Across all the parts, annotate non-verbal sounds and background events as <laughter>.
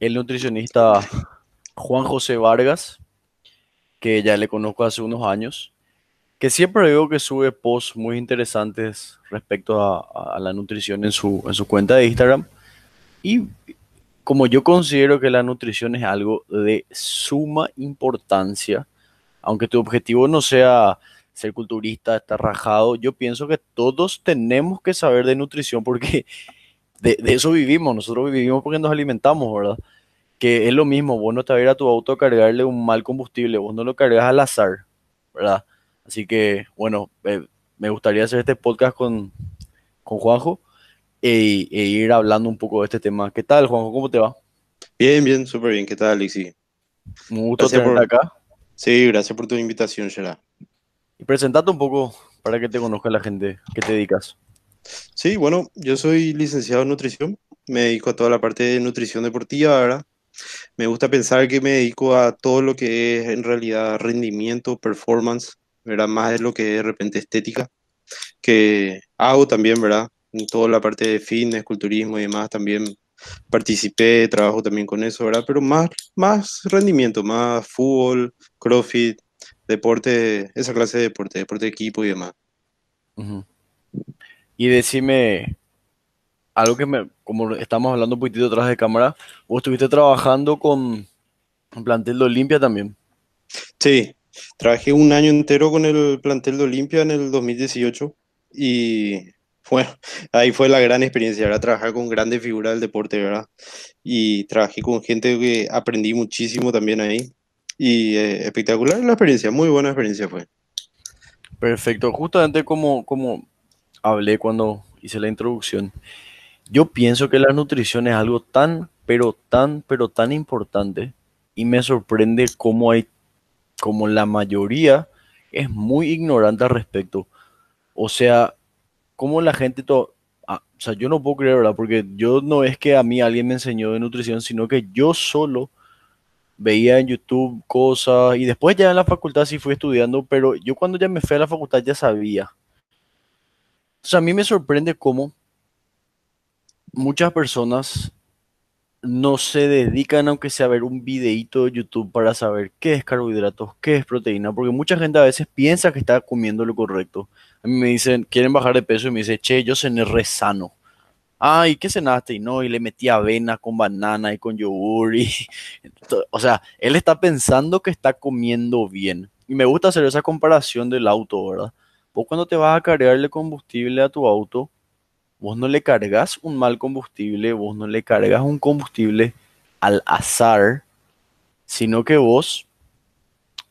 el nutricionista Juan José Vargas, que ya le conozco hace unos años, que siempre veo que sube posts muy interesantes respecto a, la nutrición en su, en su cuenta de Instagram. Y como yo considero que la nutrición es algo de suma importancia, aunque tu objetivo no sea ser culturista, estar rajado, yo pienso que todos tenemos que saber de nutrición porque de, eso vivimos, nosotros vivimos porque nos alimentamos, ¿verdad? Que es lo mismo, vos no te vas a ir a tu auto a cargarle un mal combustible, vos no lo cargas al azar, ¿verdad? Así que, bueno, eh, me gustaría hacer este podcast con, con Juanjo e, e, ir hablando un poco de este tema. ¿Qué tal, Juanjo? ¿Cómo te va? Bien, bien, súper bien. ¿Qué tal, Alexi? Un gusto gracias por... acá. Sí, gracias por tu invitación, Gerard. Y presentate un poco para que te conozca la gente que te dedicas. Sí, bueno, yo soy licenciado en nutrición, me dedico a toda la parte de nutrición deportiva, ¿verdad? Me gusta pensar que me dedico a todo lo que es en realidad rendimiento, performance, ¿verdad? Más de lo que es de repente estética, que hago también, ¿verdad? En toda la parte de fitness, culturismo y demás también participé, trabajo también con eso, ¿verdad? Pero más, más rendimiento, más fútbol, crossfit, deporte, esa clase de deporte, deporte de equipo y demás. Uh y decime, algo que me, como estamos hablando un poquitito atrás de cámara, vos estuviste trabajando con el plantel de Olimpia también. Sí, trabajé un año entero con el plantel de Olimpia en el 2018 y bueno, ahí fue la gran experiencia, era Trabajar con grandes figuras del deporte, ¿verdad? Y trabajé con gente que aprendí muchísimo también ahí. Y eh, espectacular la experiencia, muy buena experiencia fue. Perfecto, justamente como, como hablé cuando hice la introducción, yo pienso que la nutrición es algo tan, pero tan, pero tan importante y me sorprende cómo hay, como la mayoría es muy ignorante al respecto. O sea, cómo la gente, todo ah, o sea, yo no puedo creer, ¿verdad? Porque yo no es que a mí alguien me enseñó de nutrición, sino que yo solo veía en YouTube cosas y después ya en la facultad sí fui estudiando, pero yo cuando ya me fui a la facultad ya sabía o sea, a mí me sorprende cómo muchas personas no se dedican, aunque sea a ver un videíto de YouTube para saber qué es carbohidratos, qué es proteína, porque mucha gente a veces piensa que está comiendo lo correcto. A mí me dicen, quieren bajar de peso y me dicen, che, yo cené re sano. Ay, ah, ¿qué cenaste? Y no, y le metí avena con banana y con yogur. Y, <laughs> o sea, él está pensando que está comiendo bien. Y me gusta hacer esa comparación del auto, ¿verdad? Vos cuando te vas a cargarle combustible a tu auto, vos no le cargas un mal combustible, vos no le cargas un combustible al azar, sino que vos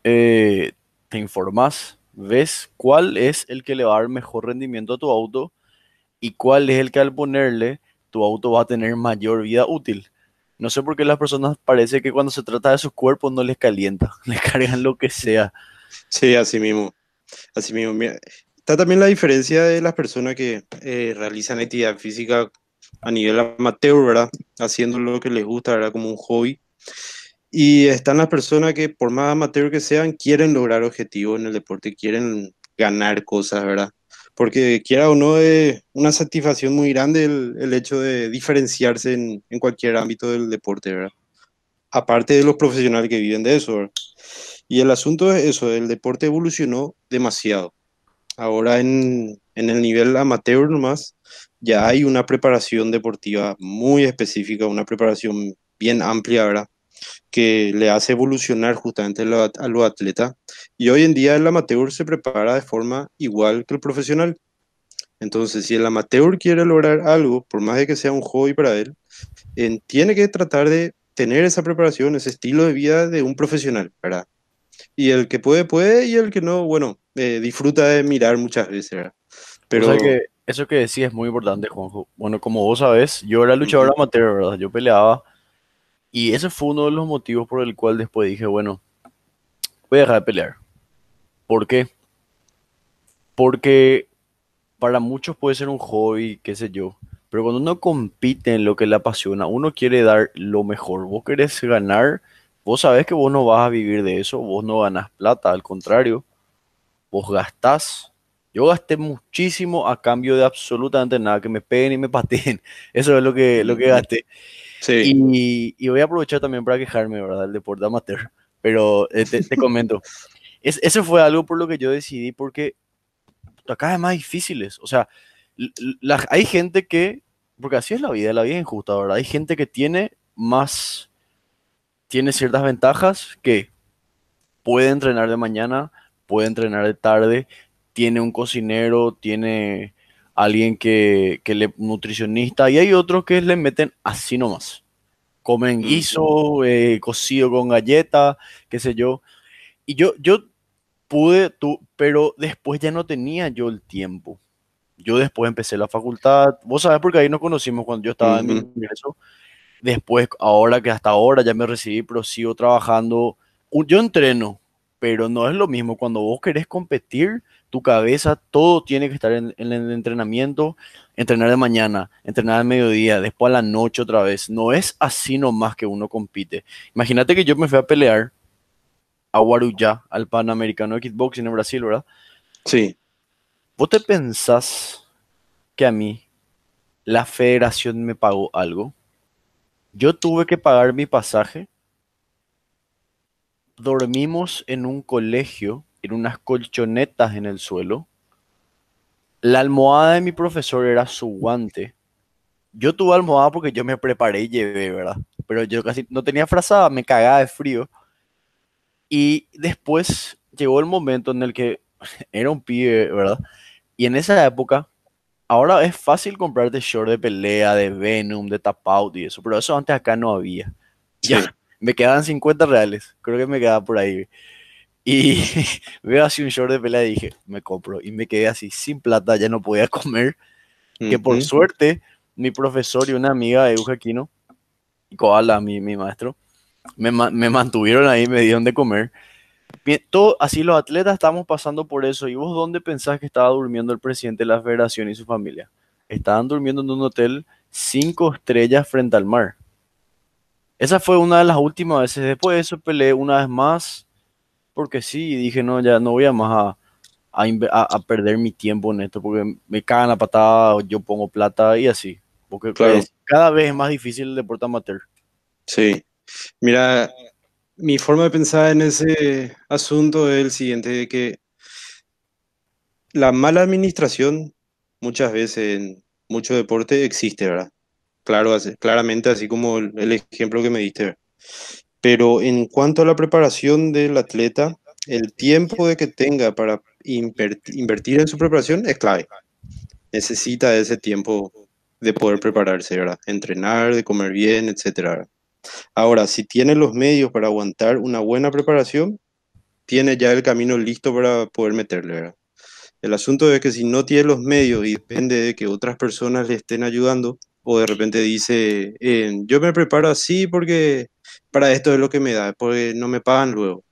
eh, te informás, ves cuál es el que le va a dar mejor rendimiento a tu auto y cuál es el que al ponerle tu auto va a tener mayor vida útil. No sé por qué las personas parece que cuando se trata de sus cuerpos no les calienta, <laughs> les cargan lo que sea. Sí, así mismo. Así mismo, está también la diferencia de las personas que eh, realizan actividad física a nivel amateur, ¿verdad? Haciendo lo que les gusta, ¿verdad? Como un hobby. Y están las personas que, por más amateur que sean, quieren lograr objetivos en el deporte, quieren ganar cosas, ¿verdad? Porque quiera o no, es una satisfacción muy grande el, hecho de diferenciarse en, en, cualquier ámbito del deporte, ¿verdad? Aparte de los profesionales que viven de eso, ¿verdad? Y el asunto es eso, el deporte evolucionó demasiado. Ahora en, el nivel amateur nomás, ya hay una preparación deportiva muy específica, una preparación bien amplia, ¿verdad? que le hace evolucionar justamente a los atletas. Y hoy en día el amateur se prepara de forma igual que el profesional. Entonces, si el amateur quiere lograr algo, por más de que sea un hobby para él, tiene que tratar de tener esa preparación, ese estilo de vida de un profesional, ¿verdad? Y el que puede, puede, y el que no, bueno, eh, disfruta de mirar muchas veces. Pero... eso que decís es muy importante, Juanjo. Bueno, como vos sabés, yo era luchador amateur, ¿verdad? Yo peleaba. Y ese fue uno de los motivos por el cual después dije, bueno, voy a dejar de pelear. ¿Por qué? Porque para muchos puede ser un hobby, qué sé yo. Pero cuando uno compite en lo que le apasiona, uno quiere dar lo mejor. Vos querés ganar Vos sabés que vos no vas a vivir de eso, vos no ganas plata, al contrario, vos gastás. Yo gasté muchísimo a cambio de absolutamente nada, que me peguen y me pateen. <laughs> Eso es lo que, lo que mm. gasté. Y, y, voy a aprovechar también para quejarme, ¿verdad? El deporte amateur. Pero eh, te, te, comento. <laughs> Es, eso fue algo por lo que yo decidí, porque acá es más difíciles. O sea, hay gente que, porque así es la vida, la vida es injusta, ¿verdad? Hay gente que tiene más tiene ciertas ventajas que puede entrenar de mañana, puede entrenar de tarde, tiene un cocinero, tiene alguien que, que le nutricionista y hay otros que le meten así nomás. Comen guiso, eh, cocido con galleta, qué sé yo. Y yo, yo pude, tú, pero después ya no tenía yo el tiempo. Yo después empecé la facultad, vos sabés porque ahí nos conocimos cuando yo estaba en mi ingreso. Después, ahora que hasta ahora ya me recibí, pero sigo trabajando. Yo entreno, pero no es lo mismo. Cuando vos querés competir, tu cabeza, todo tiene que estar en, el entrenamiento, entrenar de mañana, entrenar de mediodía, después a la noche otra vez. No es así nomás que uno compite. Imagínate que yo me fui a pelear a Guarujá, al Panamericano de Kickboxing en Brasil, ¿verdad? Sí. ¿Vos te pensás que a mí la federación me pagó algo? Yo tuve que pagar mi pasaje. Dormimos en un colegio, en unas colchonetas en el suelo. La almohada de mi profesor era su guante. Yo tuve almohada porque yo me preparé y llevé, ¿verdad? Pero yo casi no tenía frazada, me cagaba de frío. Y después llegó el momento en el que <laughs> era un pibe, ¿verdad? Y en esa época ahora es fácil comprarte short de pelea, de Venom, de Tapout y eso, pero eso antes acá no había. Ya, me quedaban 50 reales, creo que me quedaba por ahí. Y <laughs> veo así un short de pelea y dije, me compro. Y me quedé así sin plata, ya no podía comer. Que por suerte, mi profesor y una amiga de y Koala, mi, mi maestro, me, me, mantuvieron ahí, me dieron de comer. Todo así los atletas estamos pasando por eso. ¿Y vos dónde pensás que estaba durmiendo el presidente de la federación y su familia? Estaban durmiendo en un hotel cinco estrellas frente al mar. Esa fue una de las últimas veces. Después de eso peleé una vez más porque sí, dije, no, ya no voy a más a, perder mi tiempo en esto porque me cagan la patada, yo pongo plata y así. Porque cada vez es más difícil el deporte amateur. Sí. Mira, mi forma de pensar en ese asunto es el siguiente, de que la mala administración muchas veces en mucho deporte existe, ¿verdad? Claro, claramente así como el ejemplo que me diste. Pero en cuanto a la preparación del atleta, el tiempo de que tenga para invertir en su preparación es clave. Necesita ese tiempo de poder prepararse, ¿verdad? Entrenar, de comer bien, etcétera. Ahora, si tiene los medios para aguantar una buena preparación, tiene ya el camino listo para poder meterle, ¿verdad? El asunto es que si no tiene los medios y depende de que otras personas le estén ayudando, o de repente dice, eh, yo me preparo así porque para esto es lo que me da, porque no me pagan luego.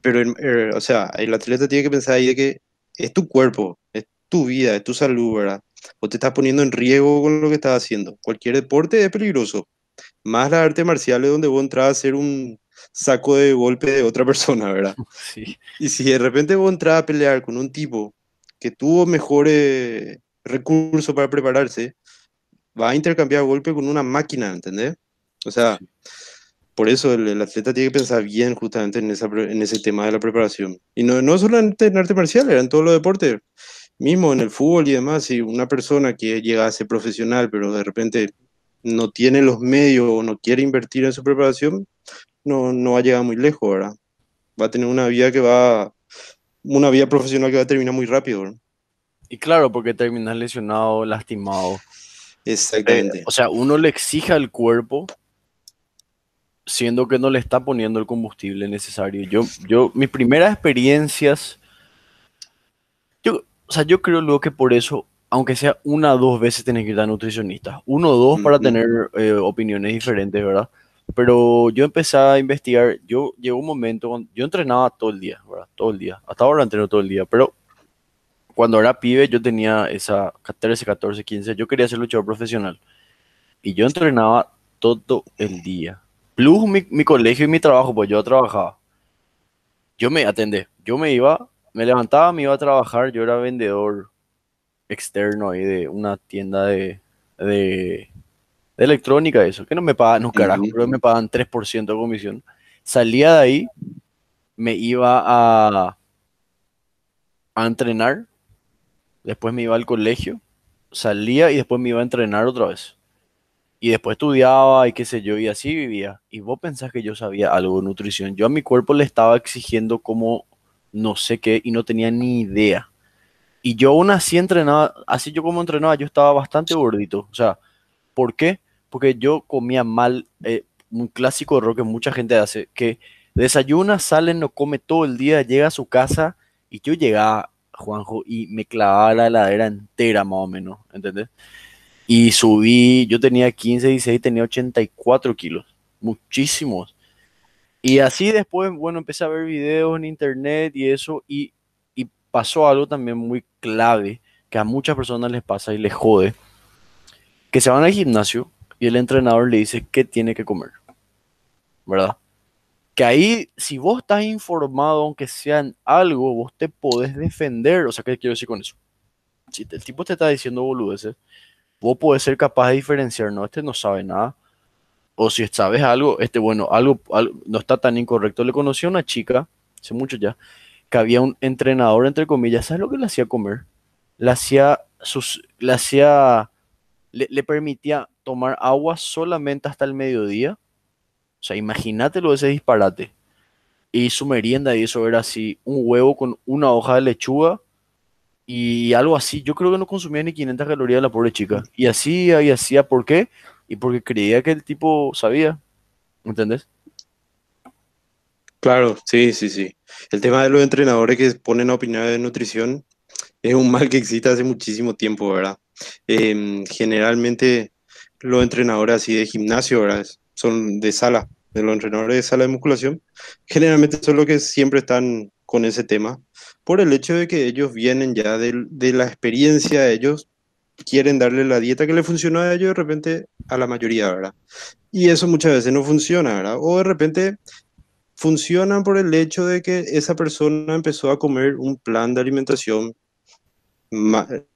Pero, eh, o sea, el atleta tiene que pensar ahí de que es tu cuerpo, es tu vida, es tu salud, ¿verdad? O te estás poniendo en riesgo con lo que estás haciendo. Cualquier deporte es peligroso, más arte marcial marciales donde vos entras a hacer un saco de golpe de otra <laughs> persona, ¿verdad? <laughs> Y si de repente vos entras a pelear con un tipo que tuvo mejores recursos para prepararse, va a intercambiar golpe con una máquina, ¿entendés? O sea, por eso el, atleta tiene que pensar bien justamente en, ese tema de la preparación. Y no, no solamente en arte marcial, era en todos los deportes. Mismo en el fútbol y demás, si una persona que llega a ser profesional, pero de repente no tiene los medios o no quiere invertir en su preparación, no, no va a llegar muy lejos, ¿verdad? Va a tener una vida que va, una profesional que va a terminar muy rápido, Y claro, porque terminas lesionado, lastimado. Exactamente. Eh, o sea, uno le exija al cuerpo, siendo que no le está poniendo el combustible necesario. Yo, yo, mis primeras experiencias, yo, o sea, yo creo luego que por eso aunque sea una o dos veces, tenés que ir a nutricionistas. Uno o dos para tener eh, opiniones diferentes, ¿verdad? Pero yo empecé a investigar, yo llegó un momento, cuando, yo entrenaba todo el día, ¿verdad? Todo el día. Hasta ahora entreno todo el día, pero cuando era pibe yo tenía esa 13, 14, 15, yo quería ser luchador profesional. Y yo entrenaba todo el día. Plus mi, colegio y mi trabajo, pues yo trabajaba. Yo me atendé, yo me iba, me levantaba, me iba a trabajar, yo era vendedor, externo ahí de una tienda de, de, electrónica, eso, que no me pagan no carajo, me pagan 3% de comisión. Salía de ahí, me iba a, a entrenar, después me iba al colegio, salía y después me iba a entrenar otra vez. Y después estudiaba y qué sé yo, y así vivía. Y vos pensás que yo sabía algo de nutrición. Yo a mi cuerpo le estaba exigiendo como no sé qué y no tenía ni idea. Y yo aún así entrenaba, así yo como entrenaba, yo estaba bastante gordito. O sea, ¿por qué? Porque yo comía mal, eh, un clásico error que mucha gente hace, que desayuna, sale, no come todo el día, llega a su casa y yo llegaba, Juanjo, y me clavaba la heladera entera más o menos, ¿entendés? Y subí, yo tenía 15, 16, tenía 84 kilos, muchísimos. Y así después, bueno, empecé a ver videos en internet y eso, y pasó algo también muy clave que a muchas personas les pasa y les jode, que se van al gimnasio y el entrenador le dice qué tiene que comer, ¿verdad? Que ahí, si vos estás informado, aunque sea en algo, vos te podés defender. O sea, ¿qué quiero decir con eso? Si el tipo te está diciendo boludeces, vos podés ser capaz de diferenciar, no, este no sabe nada. O si sabes algo, este, bueno, algo, algo no está tan incorrecto. Le conocí a una chica, hace mucho ya, que había un entrenador, entre comillas, ¿sabes lo que le hacía comer? Le hacía, sus, le, hacía le, permitía tomar agua solamente hasta el mediodía. O sea, imagínatelo ese disparate. Y su merienda y eso era así, un huevo con una hoja de lechuga y algo así. Yo creo que no consumía ni 500 calorías la pobre chica. Y hacía y hacía, ¿por qué? Y porque creía que el tipo sabía, ¿entendés? Claro, sí, sí, sí. El tema de los entrenadores que ponen a opinar de nutrición es un mal que existe hace muchísimo tiempo, ¿verdad? Em, generalmente los entrenadores así de gimnasio, ¿verdad? Son de sala, de los entrenadores de sala de musculación. Generalmente son los que siempre están con ese tema, por el hecho de que ellos vienen ya de, la experiencia de ellos, quieren darle la dieta que le funcionó a ellos de repente a la mayoría, ¿verdad? Y eso muchas veces no funciona, ¿verdad? O de repente funcionan por el hecho de que esa persona empezó a comer un plan de alimentación mal,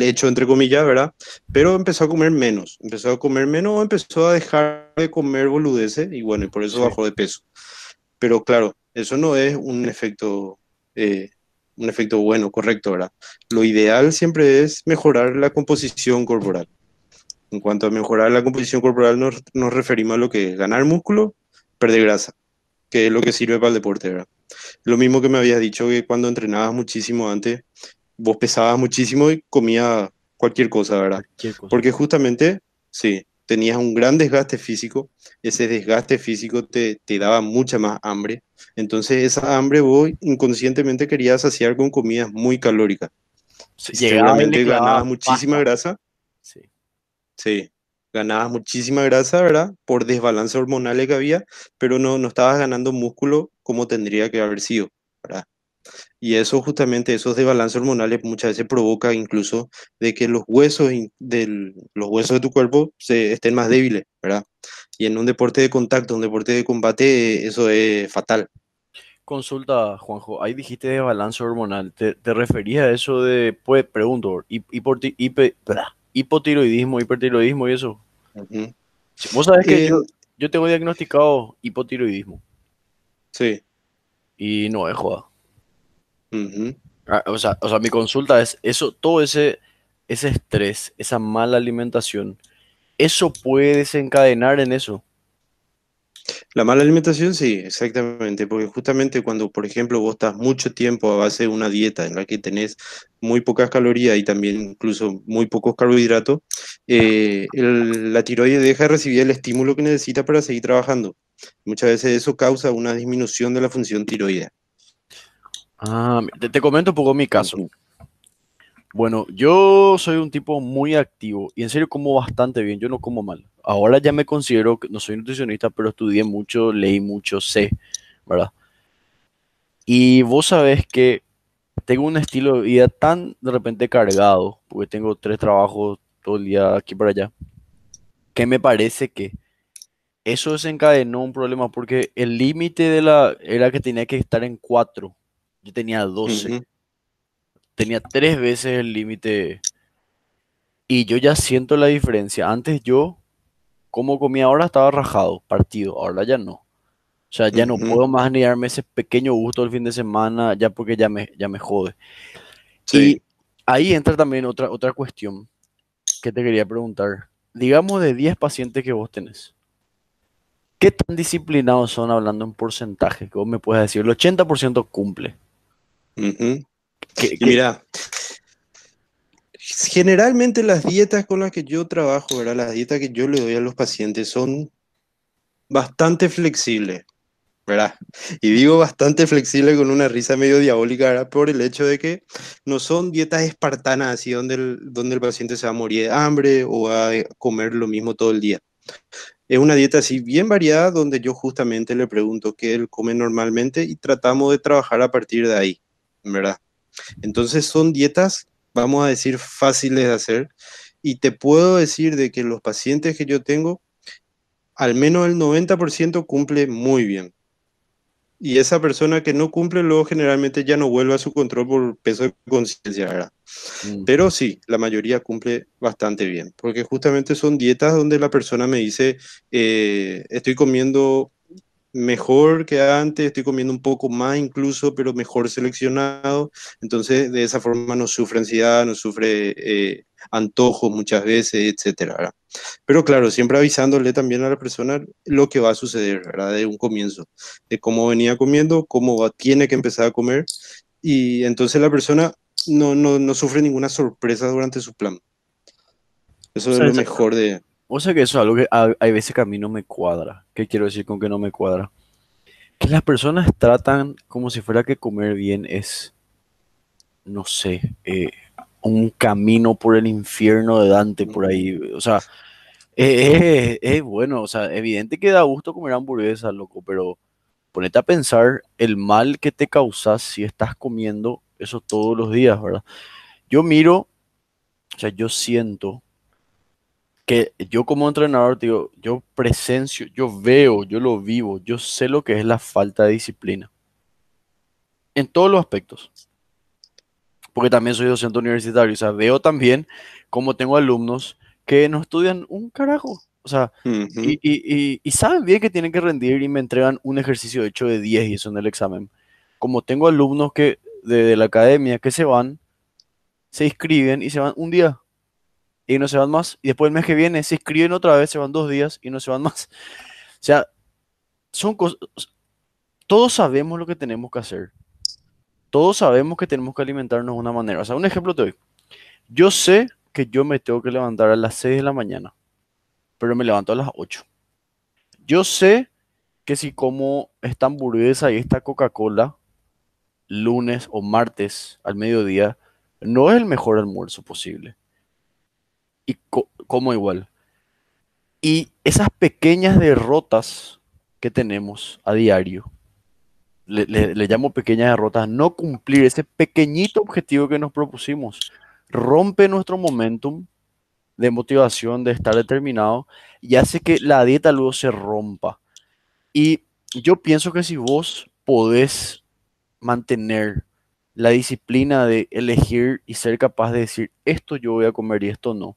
hecho, entre comillas, ¿verdad? Pero empezó a comer menos, empezó a comer menos, empezó a dejar de comer boludeces y bueno, y por eso bajó de peso. Pero claro, eso no es un efecto, eh, un efecto bueno, correcto, ¿verdad? Lo ideal siempre es mejorar la composición corporal. En cuanto a mejorar la composición corporal, nos referimos a lo que es ganar músculo, perder grasa que es lo que sirve para el deporte, ¿verdad? Lo mismo que me habías dicho que cuando entrenabas muchísimo antes, vos pesabas muchísimo y comías cualquier cosa, ¿verdad? Porque justamente, sí, tenías un gran desgaste físico, ese desgaste físico te, daba mucha más hambre, entonces esa hambre vos inconscientemente querías saciar con comidas muy calóricas. Seguramente ganabas muchísima grasa. Sí. Sí, ganabas muchísima grasa, ¿verdad? Por desbalance hormonal que había, pero no, no estabas ganando músculo como tendría que haber sido, ¿verdad? Y eso justamente, esos desbalances hormonales muchas veces provoca incluso de que los huesos, del, los huesos de tu cuerpo se, estén más débiles, ¿verdad? Y en un deporte de contacto, un deporte de combate, eso es fatal. Consulta, Juanjo, ahí dijiste desbalance hormonal, ¿te, refería referías a eso de, pues, pregunto, y, por ti, y, hipotiroidismo, hipertiroidismo y eso. Vos sabés que yo, tengo diagnosticado hipotiroidismo. Sí. Y no es joda. Ah, o, sea, sea, mi consulta es eso, todo ese, ese estrés, esa mala alimentación, eso puede desencadenar en eso. La mala alimentación, sí, exactamente, porque justamente cuando, por ejemplo, vos estás mucho tiempo a base de una dieta en la que tenés muy pocas calorías y también incluso muy pocos carbohidratos, eh, la tiroides deja de recibir el estímulo que necesita para seguir trabajando. Muchas veces eso causa una disminución de la función tiroidea. Ah, te comento un poco mi caso. Bueno, yo soy un tipo muy activo y en serio como bastante bien, yo no como mal. Ahora ya me considero, no soy nutricionista, pero estudié mucho, leí mucho, sé, ¿verdad? Y vos sabés que tengo un estilo de vida tan de repente cargado, porque tengo tres trabajos todo el día aquí para allá, que me parece que eso desencadenó un problema, porque el límite de la era que tenía que estar en cuatro, yo tenía doce. tenía tres veces el límite, y yo ya siento la diferencia. Antes yo como comía ahora estaba rajado, partido, ahora ya no. O sea, ya no puedo más ni darme ese pequeño gusto el fin de semana, ya porque ya me, ya me jode. Y ahí entra también otra, otra cuestión que te quería preguntar. Digamos de 10 pacientes que vos tenés, ¿qué tan disciplinados son hablando en porcentaje? Que vos me puedes decir, el 80% cumple. Mira, generalmente las dietas con las que yo trabajo, las dietas que yo le doy a los pacientes son bastante flexibles. ¿verdad? Y digo bastante flexible con una risa medio diabólica, Por el hecho de que no son dietas espartanas, así donde el, donde el paciente se va a morir de hambre o va a comer lo mismo todo el día. Es una dieta así bien variada donde yo justamente le pregunto qué él come normalmente y tratamos de trabajar a partir de ahí, ¿verdad? Entonces son dietas vamos a decir, fáciles de hacer. Y te puedo decir de que los pacientes que yo tengo, al menos el 90% cumple muy bien. Y esa persona que no cumple, luego generalmente ya no vuelve a su control por peso de conciencia, Pero sí, la mayoría cumple bastante bien, porque justamente son dietas donde la persona me dice, eh, estoy comiendo mejor que antes, estoy comiendo un poco más incluso, pero mejor seleccionado. Entonces, de esa forma no sufre ansiedad, no sufre eh, antojos muchas veces, etcétera. Pero claro, siempre avisándole también a la persona lo que va a suceder, ¿verdad? De un comienzo, de cómo venía comiendo, cómo tiene que empezar a comer. Y entonces la persona no, no, no sufre ninguna sorpresa durante su plan. Eso es lo mejor de, o sea que eso es algo que a, hay veces camino a mí no me cuadra. ¿Qué quiero decir con que no me cuadra? Que las personas tratan como si fuera que comer bien es, no sé, eh, un camino por el infierno de Dante por ahí. O sea, es bueno, o sea, evidente que da gusto comer hamburguesas, loco, pero ponete a pensar el mal que te causas si estás comiendo eso todos los días, ¿verdad? Yo miro, o sea, yo siento que yo como entrenador, digo, yo presencio, yo veo, yo lo vivo, yo sé lo que es la falta de disciplina. En todos los aspectos. Porque también soy docente universitario, o sea, veo también como tengo alumnos que no estudian un carajo. O sea, y, y, saben bien que tienen que rendir y me entregan un ejercicio hecho de 10 y eso en el examen. Como tengo alumnos que de, de la academia que se van, se inscriben y se van un día y no se van más. Y después el mes que viene se escriben otra vez, se van dos días y no se van más. O sea, son cosas... Todos sabemos lo que tenemos que hacer. Todos sabemos que tenemos que alimentarnos de una manera. O sea, un ejemplo te doy. Yo sé que yo me tengo que levantar a las 6 de la mañana, pero me levanto a las 8. Yo sé que si como esta hamburguesa y esta Coca-Cola lunes o martes al mediodía, no es el mejor almuerzo posible y como igual. Y esas pequeñas derrotas que tenemos a diario, le, llamo pequeñas derrotas, no cumplir ese pequeñito objetivo que nos propusimos, rompe nuestro momentum de motivación, de estar determinado, y hace que la dieta luego se rompa. Y yo pienso que si vos podés mantener la disciplina de elegir y ser capaz de decir esto yo voy a comer y esto no,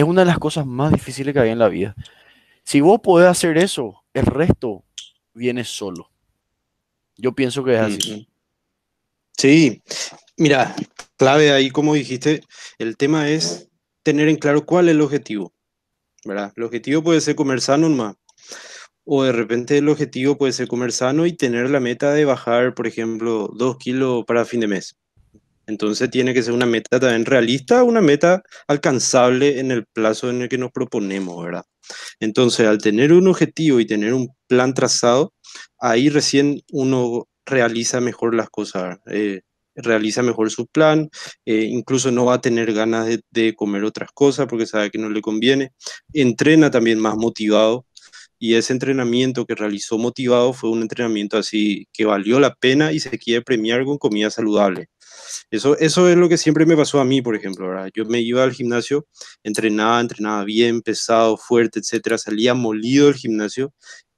es una de las cosas más difíciles que hay en la vida. Si vos podés hacer eso, el resto viene solo. Yo pienso que es así. Sí, mira, clave ahí, como dijiste, el tema es tener en claro cuál es el objetivo. El objetivo puede ser comer sano nomás. O de repente el objetivo puede ser comer sano y tener la meta de bajar, por ejemplo, dos kilos para fin de mes. Entonces tiene que ser una meta también realista, una meta alcanzable en el plazo en el que nos proponemos, ¿verdad? Entonces, al tener un objetivo y tener un plan trazado, ahí recién uno realiza mejor las cosas, eh, realiza mejor su plan, eh, incluso no va a tener ganas de, comer otras cosas porque sabe que no le conviene, entrena también más motivado y ese entrenamiento que realizó motivado fue un entrenamiento así que valió la pena y se quiere premiar con comida saludable. Eso, eso es lo que siempre me pasó a mí, por ejemplo, ¿verdad? Yo me iba al gimnasio, entrenaba, entrenaba bien, pesado, fuerte, etcétera, salía molido del gimnasio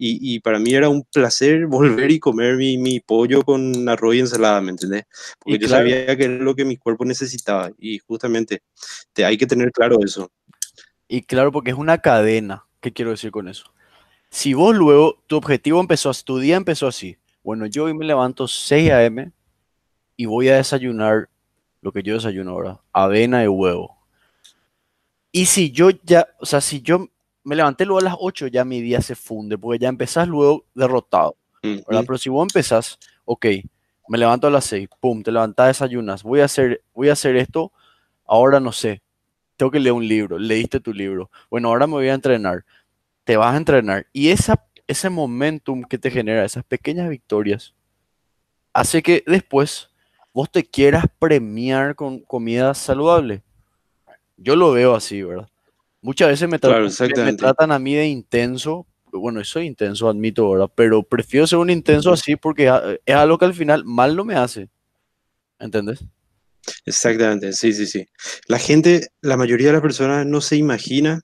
y, para mí era un placer <laughs> volver y comer mi, pollo con arroz y ensalada, ¿me entendés? Porque yo sabía que es lo que mi cuerpo necesitaba y justamente te, hay que tener claro eso. Y claro, porque es una cadena. ¿Qué quiero decir con eso? Si vos luego, tu objetivo empezó, tu día empezó así. Bueno, yo hoy me levanto 6 a.m., y voy a desayunar lo que yo desayuno ahora, avena de huevo. Y si yo ya, o sea, si yo me levanté luego a las 8, ya mi día se funde, porque ya empezás luego derrotado. Pero si vos empezás, ok, me levanto a las 6, pum, te levantás, desayunas, voy a hacer, voy a hacer esto, ahora no sé, tengo que leer un libro, leíste tu libro, bueno, ahora me voy a entrenar, te vas a entrenar. Y esa, ese momentum que te genera, esas pequeñas victorias, hace que después vos te quieras premiar con comida saludable. Yo lo veo así, ¿verdad? Muchas veces me, tratan a mí de intenso, bueno, soy intenso, admito, ¿verdad? Pero prefiero ser un intenso así porque es algo que al final mal no me hace. ¿Entendés? Exactamente, sí, sí, sí. La gente, la mayoría de las personas no se imagina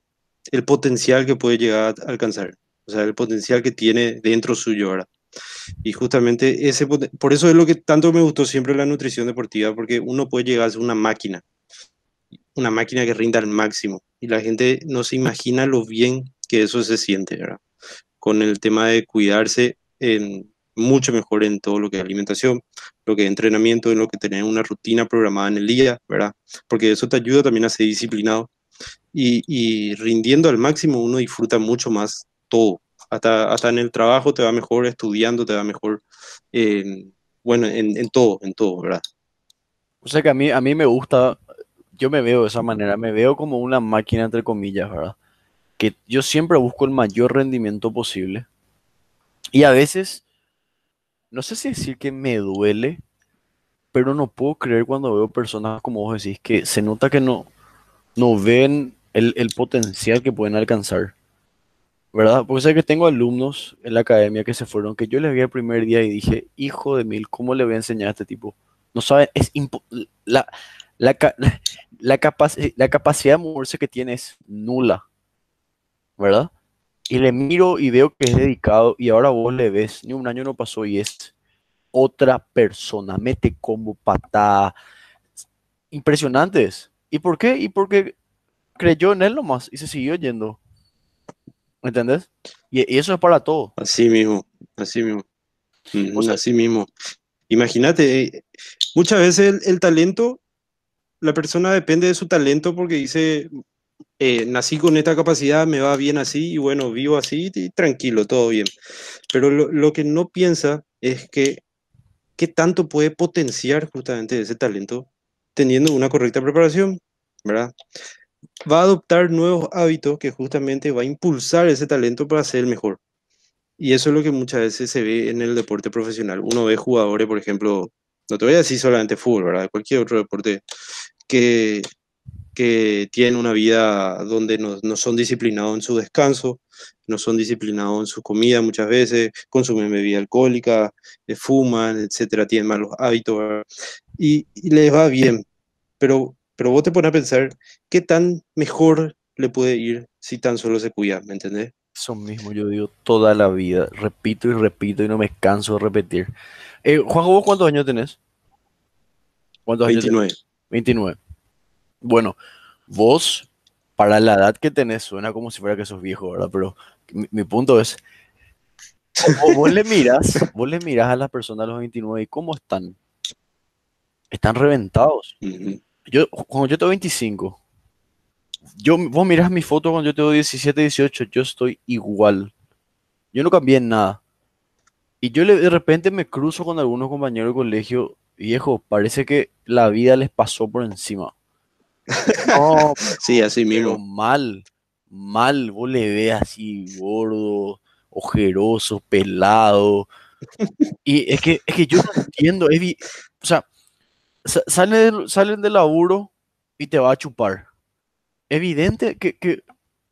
el potencial que puede llegar a alcanzar, o sea, el potencial que tiene dentro suyo ¿verdad? Y justamente ese, por eso es lo que tanto me gustó siempre la nutrición deportiva, porque uno puede llegar a ser una máquina, una máquina que rinda al máximo. Y la gente no se imagina lo bien que eso se siente, ¿verdad? Con el tema de cuidarse en, mucho mejor en todo lo que es alimentación, lo que es entrenamiento, en lo que tener una rutina programada en el día, ¿verdad? Porque eso te ayuda también a ser disciplinado. Y, y rindiendo al máximo uno disfruta mucho más todo, hasta, hasta en el trabajo te va mejor, estudiando te va mejor, bueno, en, todo, en todo, ¿verdad? O sea que a mí, a mí me gusta, yo me veo de esa manera, me veo como una máquina, entre comillas, ¿verdad? Que yo siempre busco el mayor rendimiento posible. Y a veces, no sé si decir que me duele, pero no puedo creer cuando veo personas como vos decís que se nota que no, no ven el potencial que pueden alcanzar. ¿verdad? Porque sé que tengo alumnos en la academia que se fueron, que yo les vi el primer día y dije, hijo de mil, ¿cómo le voy a enseñar a este tipo? No sabe es la, la, <laughs> la, la capacidad de moverse que tiene es nula, ¿verdad? Y le miro y veo que es dedicado y ahora vos le ves, ni un año no pasó y es otra persona, mete como patada, impresionantes. ¿Y por qué? Y porque creyó en él nomás y se siguió yendo. ¿Entendés? Y, eso es para todo. Así mismo, así mismo. así mismo. Imagínate, eh, muchas veces el, talento, la persona depende de su talento porque dice, eh, nací con esta capacidad, me va bien así y bueno, vivo así y tranquilo, todo bien. Pero lo, lo que no piensa es que qué tanto puede potenciar justamente ese talento teniendo una correcta preparación, ¿verdad? va a adoptar nuevos hábitos que justamente va a impulsar ese talento para ser el mejor. Y eso es lo que muchas veces se ve en el deporte profesional. Uno ve jugadores, por ejemplo, no te voy a decir solamente fútbol, ¿verdad? Cualquier otro deporte que, que tienen una vida donde no, son disciplinados en su descanso, no son disciplinados en su comida muchas veces, consumen bebida alcohólica, eh, fuman, etcétera, tienen malos hábitos, y, y les va bien. Pero pero vos te pones a pensar qué tan mejor le puede ir si tan solo se cuida, ¿me entendés? Eso mismo yo digo toda la vida, repito y repito y no me canso de repetir. Eh, Juanjo, ¿vos cuántos años tenés? ¿Cuántos 29. 29. Bueno, vos, para la edad que tenés, suena como si fuera que sos viejo, ¿verdad? Pero mi, punto es, o vos le miras, <laughs> vos le miras a las personas a los 29 y cómo están. Están reventados yo, cuando yo tengo 25, yo, vos mirás mi foto cuando yo tengo 17, 18, yo estoy igual. Yo no cambié en nada. Y yo de repente me cruzo con algunos compañeros de colegio, viejo, parece que la vida les pasó por encima. <laughs> sí, así mismo. Mal, mal, vos le ves así gordo, ojeroso, pelado. <laughs> Y es que, yo entiendo, o sea, salen, salen del laburo y te va a chupar. Evidente que,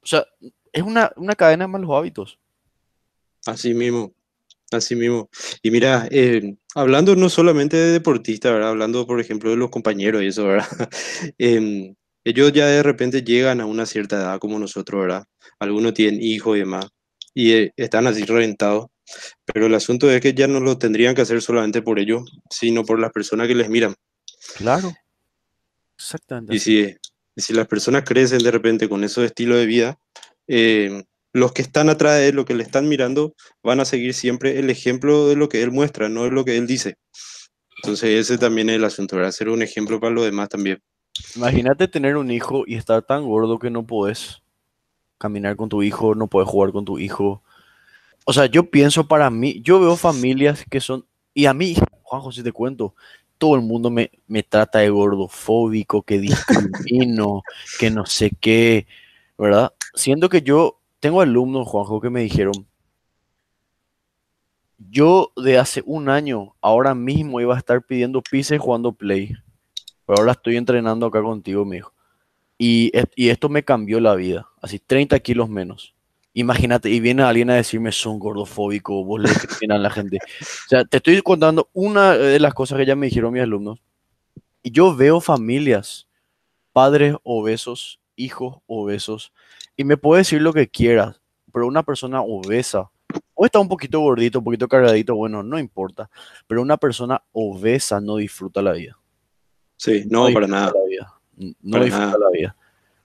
o sea, es una, cadena de malos hábitos. Así mismo, así mismo. Y mira, eh, hablando no solamente de deportistas, Hablando, por ejemplo, de los compañeros y eso, ¿verdad? <laughs> Em, ellos ya de repente llegan a una cierta edad como nosotros, ¿verdad? Algunos tienen hijos y demás, y eh, están así reventados. Pero el asunto es que ya no lo tendrían que hacer solamente por ellos, sino por las personas que les miran. Claro. Exactamente. Y si, si las personas crecen de repente con ese estilo de vida, eh, los que están atrás de él, los que le están mirando, van a seguir siempre el ejemplo de lo que él muestra, no de lo que él dice. Entonces ese también es el asunto, a Ser un ejemplo para los demás también. Imagínate tener un hijo y estar tan gordo que no puedes caminar con tu hijo, no puedes jugar con tu hijo. O sea, yo pienso para mí, yo veo familias que son, y a mí, Juanjo, si te cuento, todo el mundo me, trata de gordofóbico, que discrimino, <laughs> que no sé qué, ¿verdad? Siendo que yo tengo alumnos, Juanjo, que me dijeron, yo de hace un año, ahora mismo iba a estar pidiendo pises jugando play, pero ahora estoy entrenando acá contigo, mijo. Y, y esto me cambió la vida, así 30 kilos menos. Imagínate, y viene alguien a decirme son gordofóbico, vos le la gente. O sea, te estoy contando una de las cosas que ya me dijeron mis alumnos. Y yo veo familias, padres obesos, hijos obesos, y me puede decir lo que quieras, pero una persona obesa, o está un poquito gordito, un poquito cargadito, bueno, no importa, pero una persona obesa no disfruta la vida. Sí, no, para nada. La vida. No disfruta la vida.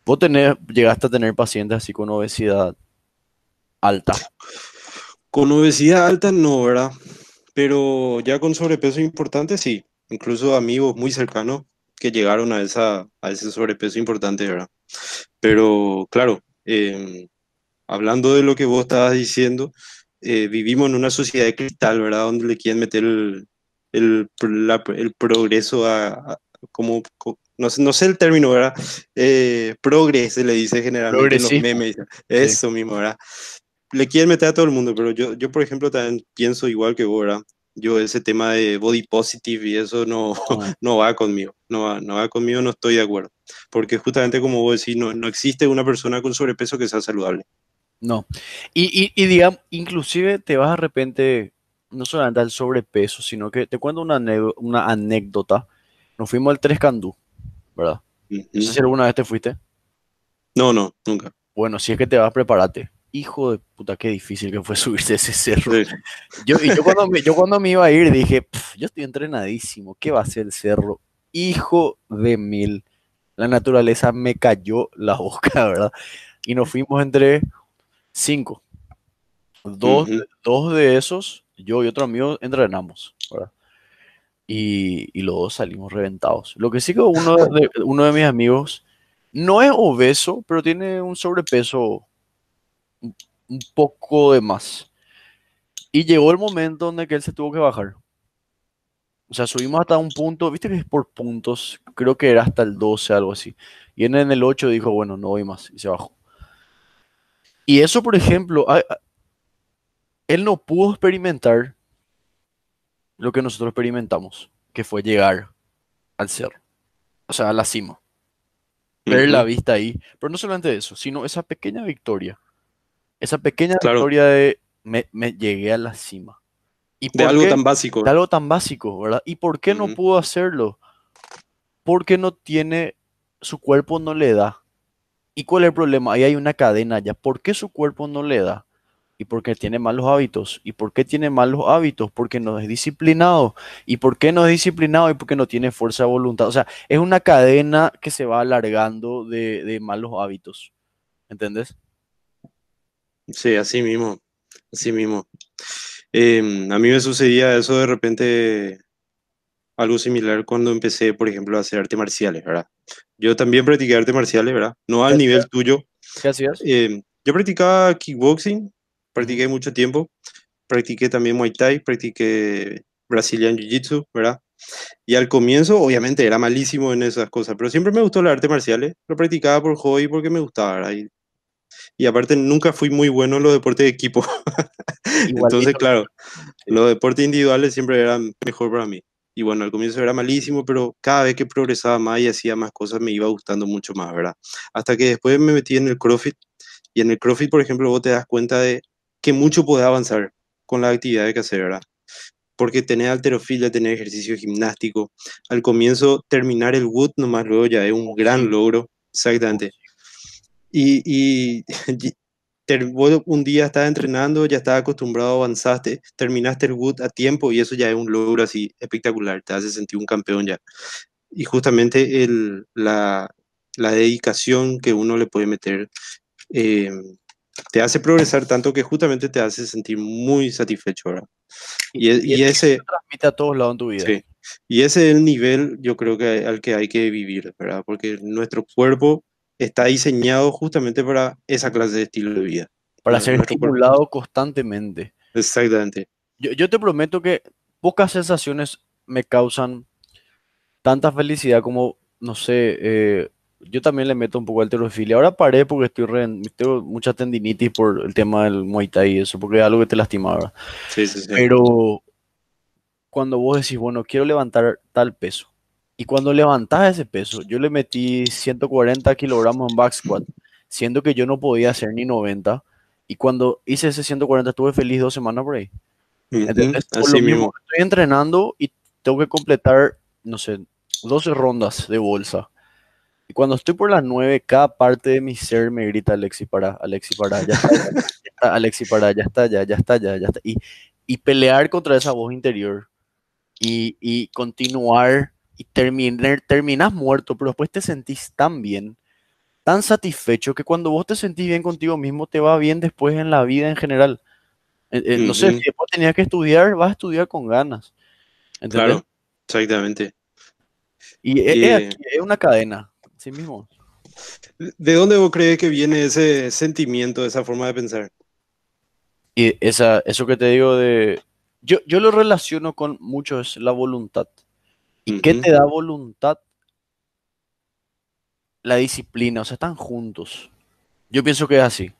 Vos llegaste a tener pacientes así con obesidad, alta? Con obesidad alta no, ¿verdad? Pero ya con sobrepeso importante sí. Incluso amigos muy cercanos que llegaron a, esa, a ese sobrepeso importante, ¿verdad? Pero claro, em, hablando de lo que vos estabas diciendo, eh, vivimos en una sociedad de cristal, ¿verdad? Donde le quieren meter el, el, progreso a, como, no, no, sé el término, ¿verdad? Eh, le dice generalmente los memes. Eso mismo, ¿verdad? le quieren meter a todo el mundo, pero yo, yo por ejemplo, también pienso igual que vos, ¿verdad? Yo ese tema de body positive y eso no, <laughs> no va conmigo, no va, no va conmigo, no estoy de acuerdo. Porque justamente como vos decís, no, no existe una persona con sobrepeso que sea saludable. No. Y, y, digamos, inclusive te vas de repente, no solamente al sobrepeso, sino que te cuento una, una anécdota. Nos fuimos al Tres Candú, ¿verdad? No sé si alguna vez te fuiste. No, no, nunca. Bueno, si es que te vas, prepárate hijo de puta, qué difícil que fue <laughs> subirse ese cerro. Yo, cuando me, iba a ir dije, yo estoy entrenadísimo, ¿qué va a ser el cerro? Hijo de mil. La naturaleza me cayó la <laughs> boca, ¿verdad? Y nos fuimos entre cinco. Dos, de esos, yo y otro amigo, entrenamos, ¿verdad? Y, los dos salimos reventados. Lo que sí que uno de, uno de mis amigos no es obeso, pero tiene un sobrepeso un poco de más. Y llegó el momento donde que él se tuvo que bajar. O sea, subimos hasta un punto, viste que es por puntos, creo que era hasta el 12, algo así. Y en el 8 dijo, bueno, no voy más, y se bajó. Y eso, por ejemplo, él no pudo experimentar lo que nosotros experimentamos, que fue llegar al cerro, o sea, a la cima. Ver la vista ahí. Pero no solamente eso, sino esa pequeña victoria esa pequeña historia de me, llegué a la cima. ¿Y de algo tan básico. De algo tan básico, ¿verdad? ¿Y por qué no pudo hacerlo? Porque no tiene, su cuerpo no le da. ¿Y cuál es el problema? Ahí hay una cadena ya. ¿Por qué su cuerpo no le da? ¿Y por qué tiene malos hábitos? ¿Y por qué tiene malos hábitos? Porque no es disciplinado. ¿Y por qué no es disciplinado? Y porque no tiene fuerza de voluntad. O sea, es una cadena que se va alargando de, de malos hábitos. ¿Entendés? Sí, así mismo, así mismo. Em, a mí me sucedía eso de repente, algo similar cuando empecé, por ejemplo, a hacer artes marciales, ¿verdad? Yo también practiqué artes marciales, ¿verdad? No al nivel tuyo. Gracias. Eh, em, yo practicaba kickboxing, practiqué mucho tiempo, practiqué también Muay Thai, practiqué Brazilian Jiu-Jitsu, ¿verdad? Y al comienzo, obviamente, era malísimo en esas cosas, pero siempre me gustó el arte marciales, lo practicaba por hobby porque me gustaba, ¿verdad? Y aparte nunca fui muy bueno en los deportes de equipo. <laughs> Entonces, claro, los deportes individuales siempre eran mejor para mí. Y bueno, al comienzo era malísimo, pero cada vez que progresaba más y hacía más cosas me iba gustando mucho más, ¿verdad? Hasta que después me metí en el CrossFit. Y en el CrossFit, por ejemplo, vos te das cuenta de que mucho puedes avanzar con las actividades que hacer, ¿verdad? Porque tener alterofilia, tener ejercicio gimnástico, al comienzo terminar el Wood nomás luego ya es un gran logro, exactamente y, y <laughs> un día estás entrenando, ya estás acostumbrado, avanzaste, terminaste el Wood a tiempo y eso ya es un logro así espectacular, te hace sentir un campeón ya. Y justamente el, la, dedicación que uno le puede meter em, te hace progresar tanto que justamente te hace sentir muy satisfecho. ahora. Y, y, e, ese... transmite a todos lados en tu vida. Y ese es el nivel, yo creo que al que hay que vivir, ¿verdad? Porque nuestro cuerpo está diseñado justamente para esa clase de estilo de vida. Para ser estimulado constantemente. Exactamente. Yo, te prometo que pocas sensaciones me causan tanta felicidad como, no sé, eh, yo también le meto un poco al terofilia. Ahora paré porque estoy tengo mucha tendinitis por el tema del Muay Thai y eso, porque es algo que te lastimaba. Sí, sí, sí. Pero cuando vos decís, bueno, quiero levantar tal peso, y cuando levantaba ese peso, yo le metí 140 kilogramos en back squat, siendo que yo no podía hacer ni 90. Y cuando hice ese 140, estuve feliz dos semanas por ahí. Así mismo. Estoy entrenando y tengo que completar, no sé, 12 rondas de bolsa. Y cuando estoy por las 9, cada parte de mi ser me grita Alexi para, Alexi para, ya está, ya está Alexi para, ya está, ya, ya está, ya, ya está. Y, y pelear contra esa voz interior y, y continuar terminas muerto, pero después te sentís tan bien, tan satisfecho, que cuando vos te sentís bien contigo mismo, te va bien después en la vida en general. Eh, eh, no sé, si vos tenías que estudiar, vas a estudiar con ganas. Claro, exactamente. Y eh, es, una cadena, sí mismo. ¿De dónde vos crees que viene ese sentimiento, esa forma de pensar? Y esa, eso que te digo de... Yo, yo lo relaciono con mucho, es la voluntad. ¿Y qué te da voluntad? La disciplina, o sea, están juntos. Yo pienso que es así.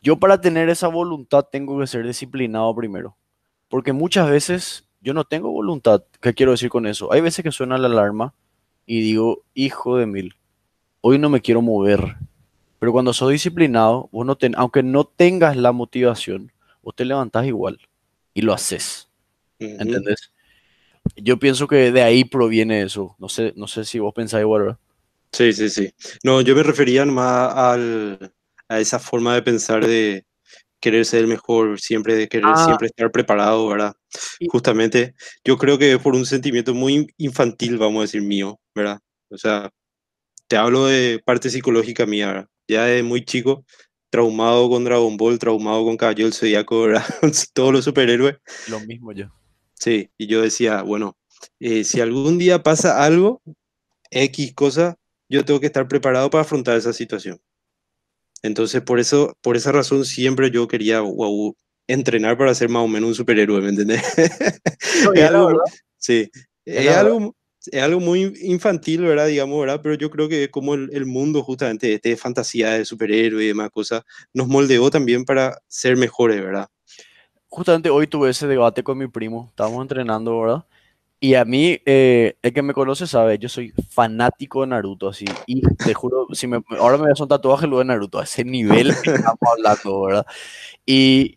Yo para tener esa voluntad tengo que ser disciplinado primero, porque muchas veces yo no tengo voluntad. ¿Qué quiero decir con eso? Hay veces que suena la alarma y digo, hijo de mil, hoy no me quiero mover. Pero cuando sos disciplinado, aunque no tengas la motivación, vos te levantás igual y lo haces. ¿Entendés? yo pienso que de ahí proviene eso. No sé, no sé si vos pensáis igual, Sí, sí, sí. No, yo me refería más a esa forma de pensar de querer ser el mejor, siempre de querer ah. siempre estar preparado, ¿verdad? Justamente, yo creo que es por un sentimiento muy infantil, vamos a decir, mío, ¿verdad? O sea, te hablo de parte psicológica mía, ¿verdad? Ya de muy chico, traumado con Dragon Ball, traumado con Caballero el Zodíaco, ¿verdad? <laughs> Todos los superhéroes. Lo mismo yo. Sí, y yo decía, bueno, eh, si algún día pasa algo, X cosa, yo tengo que estar preparado para afrontar esa situación. Entonces, por, eso, por esa razón siempre yo quería wow, entrenar para ser más o menos un superhéroe, ¿me entiendes? <laughs> es algo, sí, es, algo, muy infantil, ¿verdad? Digamos, ¿verdad? Pero yo creo que como el, mundo justamente de, fantasía de superhéroe y demás cosas nos moldeó también para ser mejores, ¿verdad? justamente hoy tuve ese debate con mi primo, estábamos entrenando, ¿verdad? Y a mí, eh, el que me conoce sabe, yo soy fanático de Naruto, así. Y te juro, si me, ahora me voy a hacer un tatuaje luego de Naruto, a ese nivel que estamos hablando, ¿verdad? Y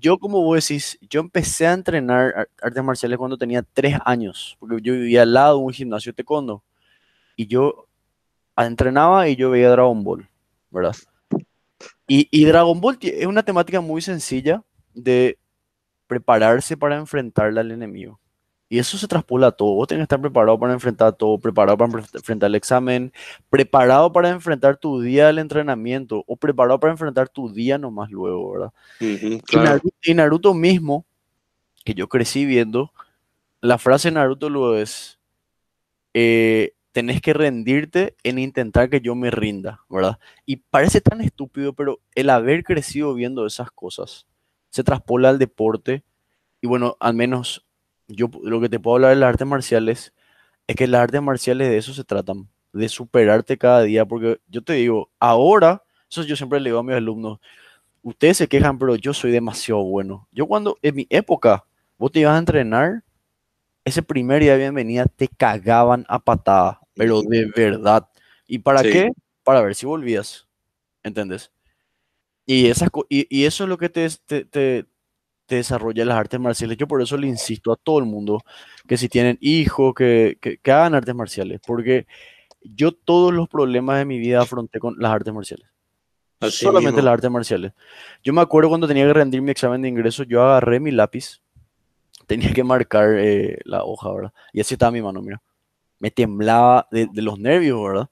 yo, como vos decís, yo empecé a entrenar artes marciales cuando tenía tres años, porque yo vivía al lado de un gimnasio taekwondo. Y yo entrenaba y yo veía Dragon Ball, ¿verdad? Y, y Dragon Ball es una temática muy sencilla de prepararse para enfrentarle al enemigo. Y eso se traspola a todo. Vos tenés que estar preparado para enfrentar todo, preparado para enfrentar el examen, preparado para enfrentar tu día del entrenamiento o preparado para enfrentar tu día nomás luego, ¿verdad? y, Naruto, mismo, que yo crecí viendo, la frase de Naruto lo es, eh, tenés que rendirte en intentar que yo me rinda, ¿verdad? Y parece tan estúpido, pero el haber crecido viendo esas cosas se traspola al deporte. Y bueno, al menos yo lo que te puedo hablar de las artes marciales es que las artes marciales de eso se tratan, de superarte cada día, porque yo te digo, ahora, eso yo siempre le digo a mis alumnos, ustedes se quejan, pero yo soy demasiado bueno. Yo cuando, en mi época, vos te ibas a entrenar, ese primer día de bienvenida te cagaban a patada, pero de verdad. ¿Y para qué? Para ver si volvías, ¿entendés? Y, esas, y, eso es lo que te, te, te, desarrolla las artes marciales. Yo por eso le insisto a todo el mundo que si tienen hijos, que, que, hagan artes marciales, porque yo todos los problemas de mi vida afronté con las artes marciales. solamente las artes marciales. Yo me acuerdo cuando tenía que rendir mi examen de ingreso, yo agarré mi lápiz, tenía que marcar eh, la hoja, ¿verdad? Y así estaba mi mano, mira. Me temblaba de los nervios, ¿verdad?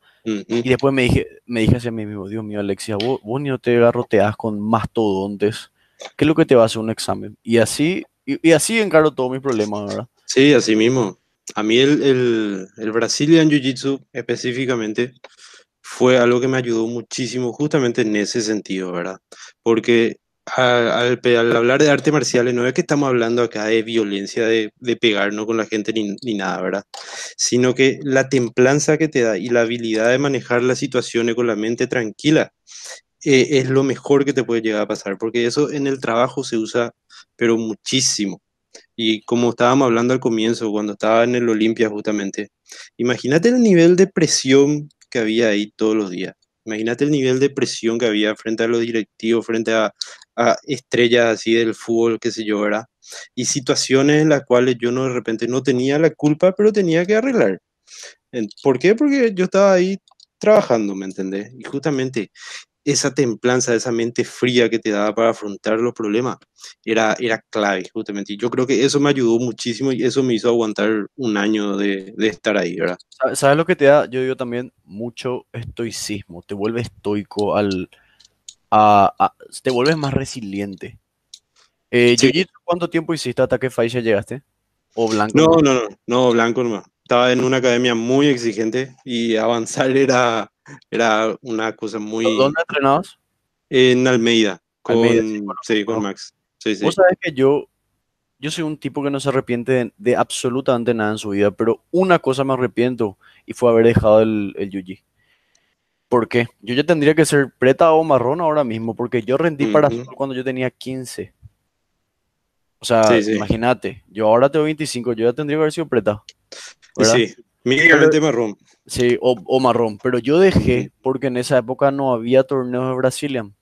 Y después me dije, me dije hacia mí mismo, Dios mío, Alexia, vos, vos ni te garroteas con mastodontes. ¿Qué es lo que te va a hacer un examen? Y así, y, así encaro todos mis problemas, ¿verdad? Sí, así mismo. A mí el, el, el Brazilian Jiu-Jitsu específicamente fue algo que me ayudó muchísimo justamente en ese sentido, ¿verdad? Porque al, hablar de arte marciales, no es que estamos hablando acá de violencia, de, de pegarnos con la gente ni, ni, nada, ¿verdad? Sino que la templanza que te da y la habilidad de manejar las situaciones con la mente tranquila eh, es lo mejor que te puede llegar a pasar, porque eso en el trabajo se usa, pero muchísimo. Y como estábamos hablando al comienzo, cuando estaba en el Olimpia justamente, imagínate el nivel de presión que había ahí todos los días. Imagínate el nivel de presión que había frente a los directivos, frente a, Ah, estrella estrellas así del fútbol, qué sé yo, ¿verdad? Y situaciones en las cuales yo no, de repente no tenía la culpa, pero tenía que arreglar. ¿Por qué? Porque yo estaba ahí trabajando, ¿me entendés? Y justamente esa templanza, esa mente fría que te daba para afrontar los problemas era, era clave, justamente. Y yo creo que eso me ayudó muchísimo y eso me hizo aguantar un año de, de estar ahí, ¿verdad? ¿Sabes lo que te da? Yo digo también mucho estoicismo, te vuelve estoico al te vuelves más resiliente. Eh, ¿cuánto tiempo hiciste ataque Faisa llegaste? ¿O blanco? No, no, no, no, blanco Estaba en una academia muy exigente y avanzar era, era una cosa muy... ¿Dónde entrenabas? En Almeida, con, sí, con Max. Vos que yo, yo soy un tipo que no se arrepiente de, absolutamente nada en su vida, pero una cosa me arrepiento y fue haber dejado el, el ¿Por qué? Yo ya tendría que ser preta o marrón ahora mismo, porque yo rendí para cuando yo tenía 15. O sea, imagínate, yo ahora tengo 25, yo ya tendría que haber sido preta. Sí, mínimamente marrón. Sí, o, marrón, pero yo dejé porque en esa época no había torneos de Brazilian.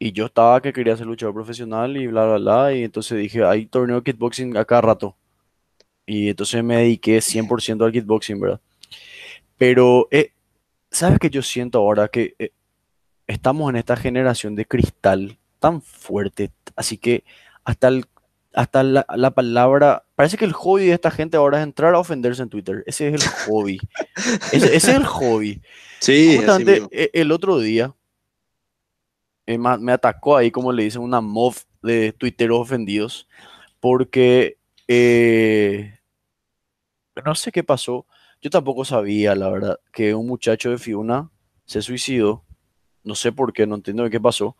Y yo estaba que quería ser luchador profesional y bla, bla, bla. Y entonces dije, hay torneo de kickboxing a cada rato. Y entonces me dediqué 100% al kickboxing, ¿verdad? Pero eh, ¿Sabes qué yo siento ahora? Que eh, estamos en esta generación de cristal tan fuerte, así que hasta, hasta la, palabra... Parece que el hobby de esta gente ahora es entrar a ofenderse en Twitter. Ese es el hobby. <laughs> ese, es el hobby. Sí. Justamente, así e, el otro día eh, me atacó ahí, como le dicen, una mob de tuiteros ofendidos, porque eh, no sé qué pasó, yo tampoco sabía, la verdad, que un muchacho de Fiuna se suicidó. No sé por qué, no entiendo qué pasó.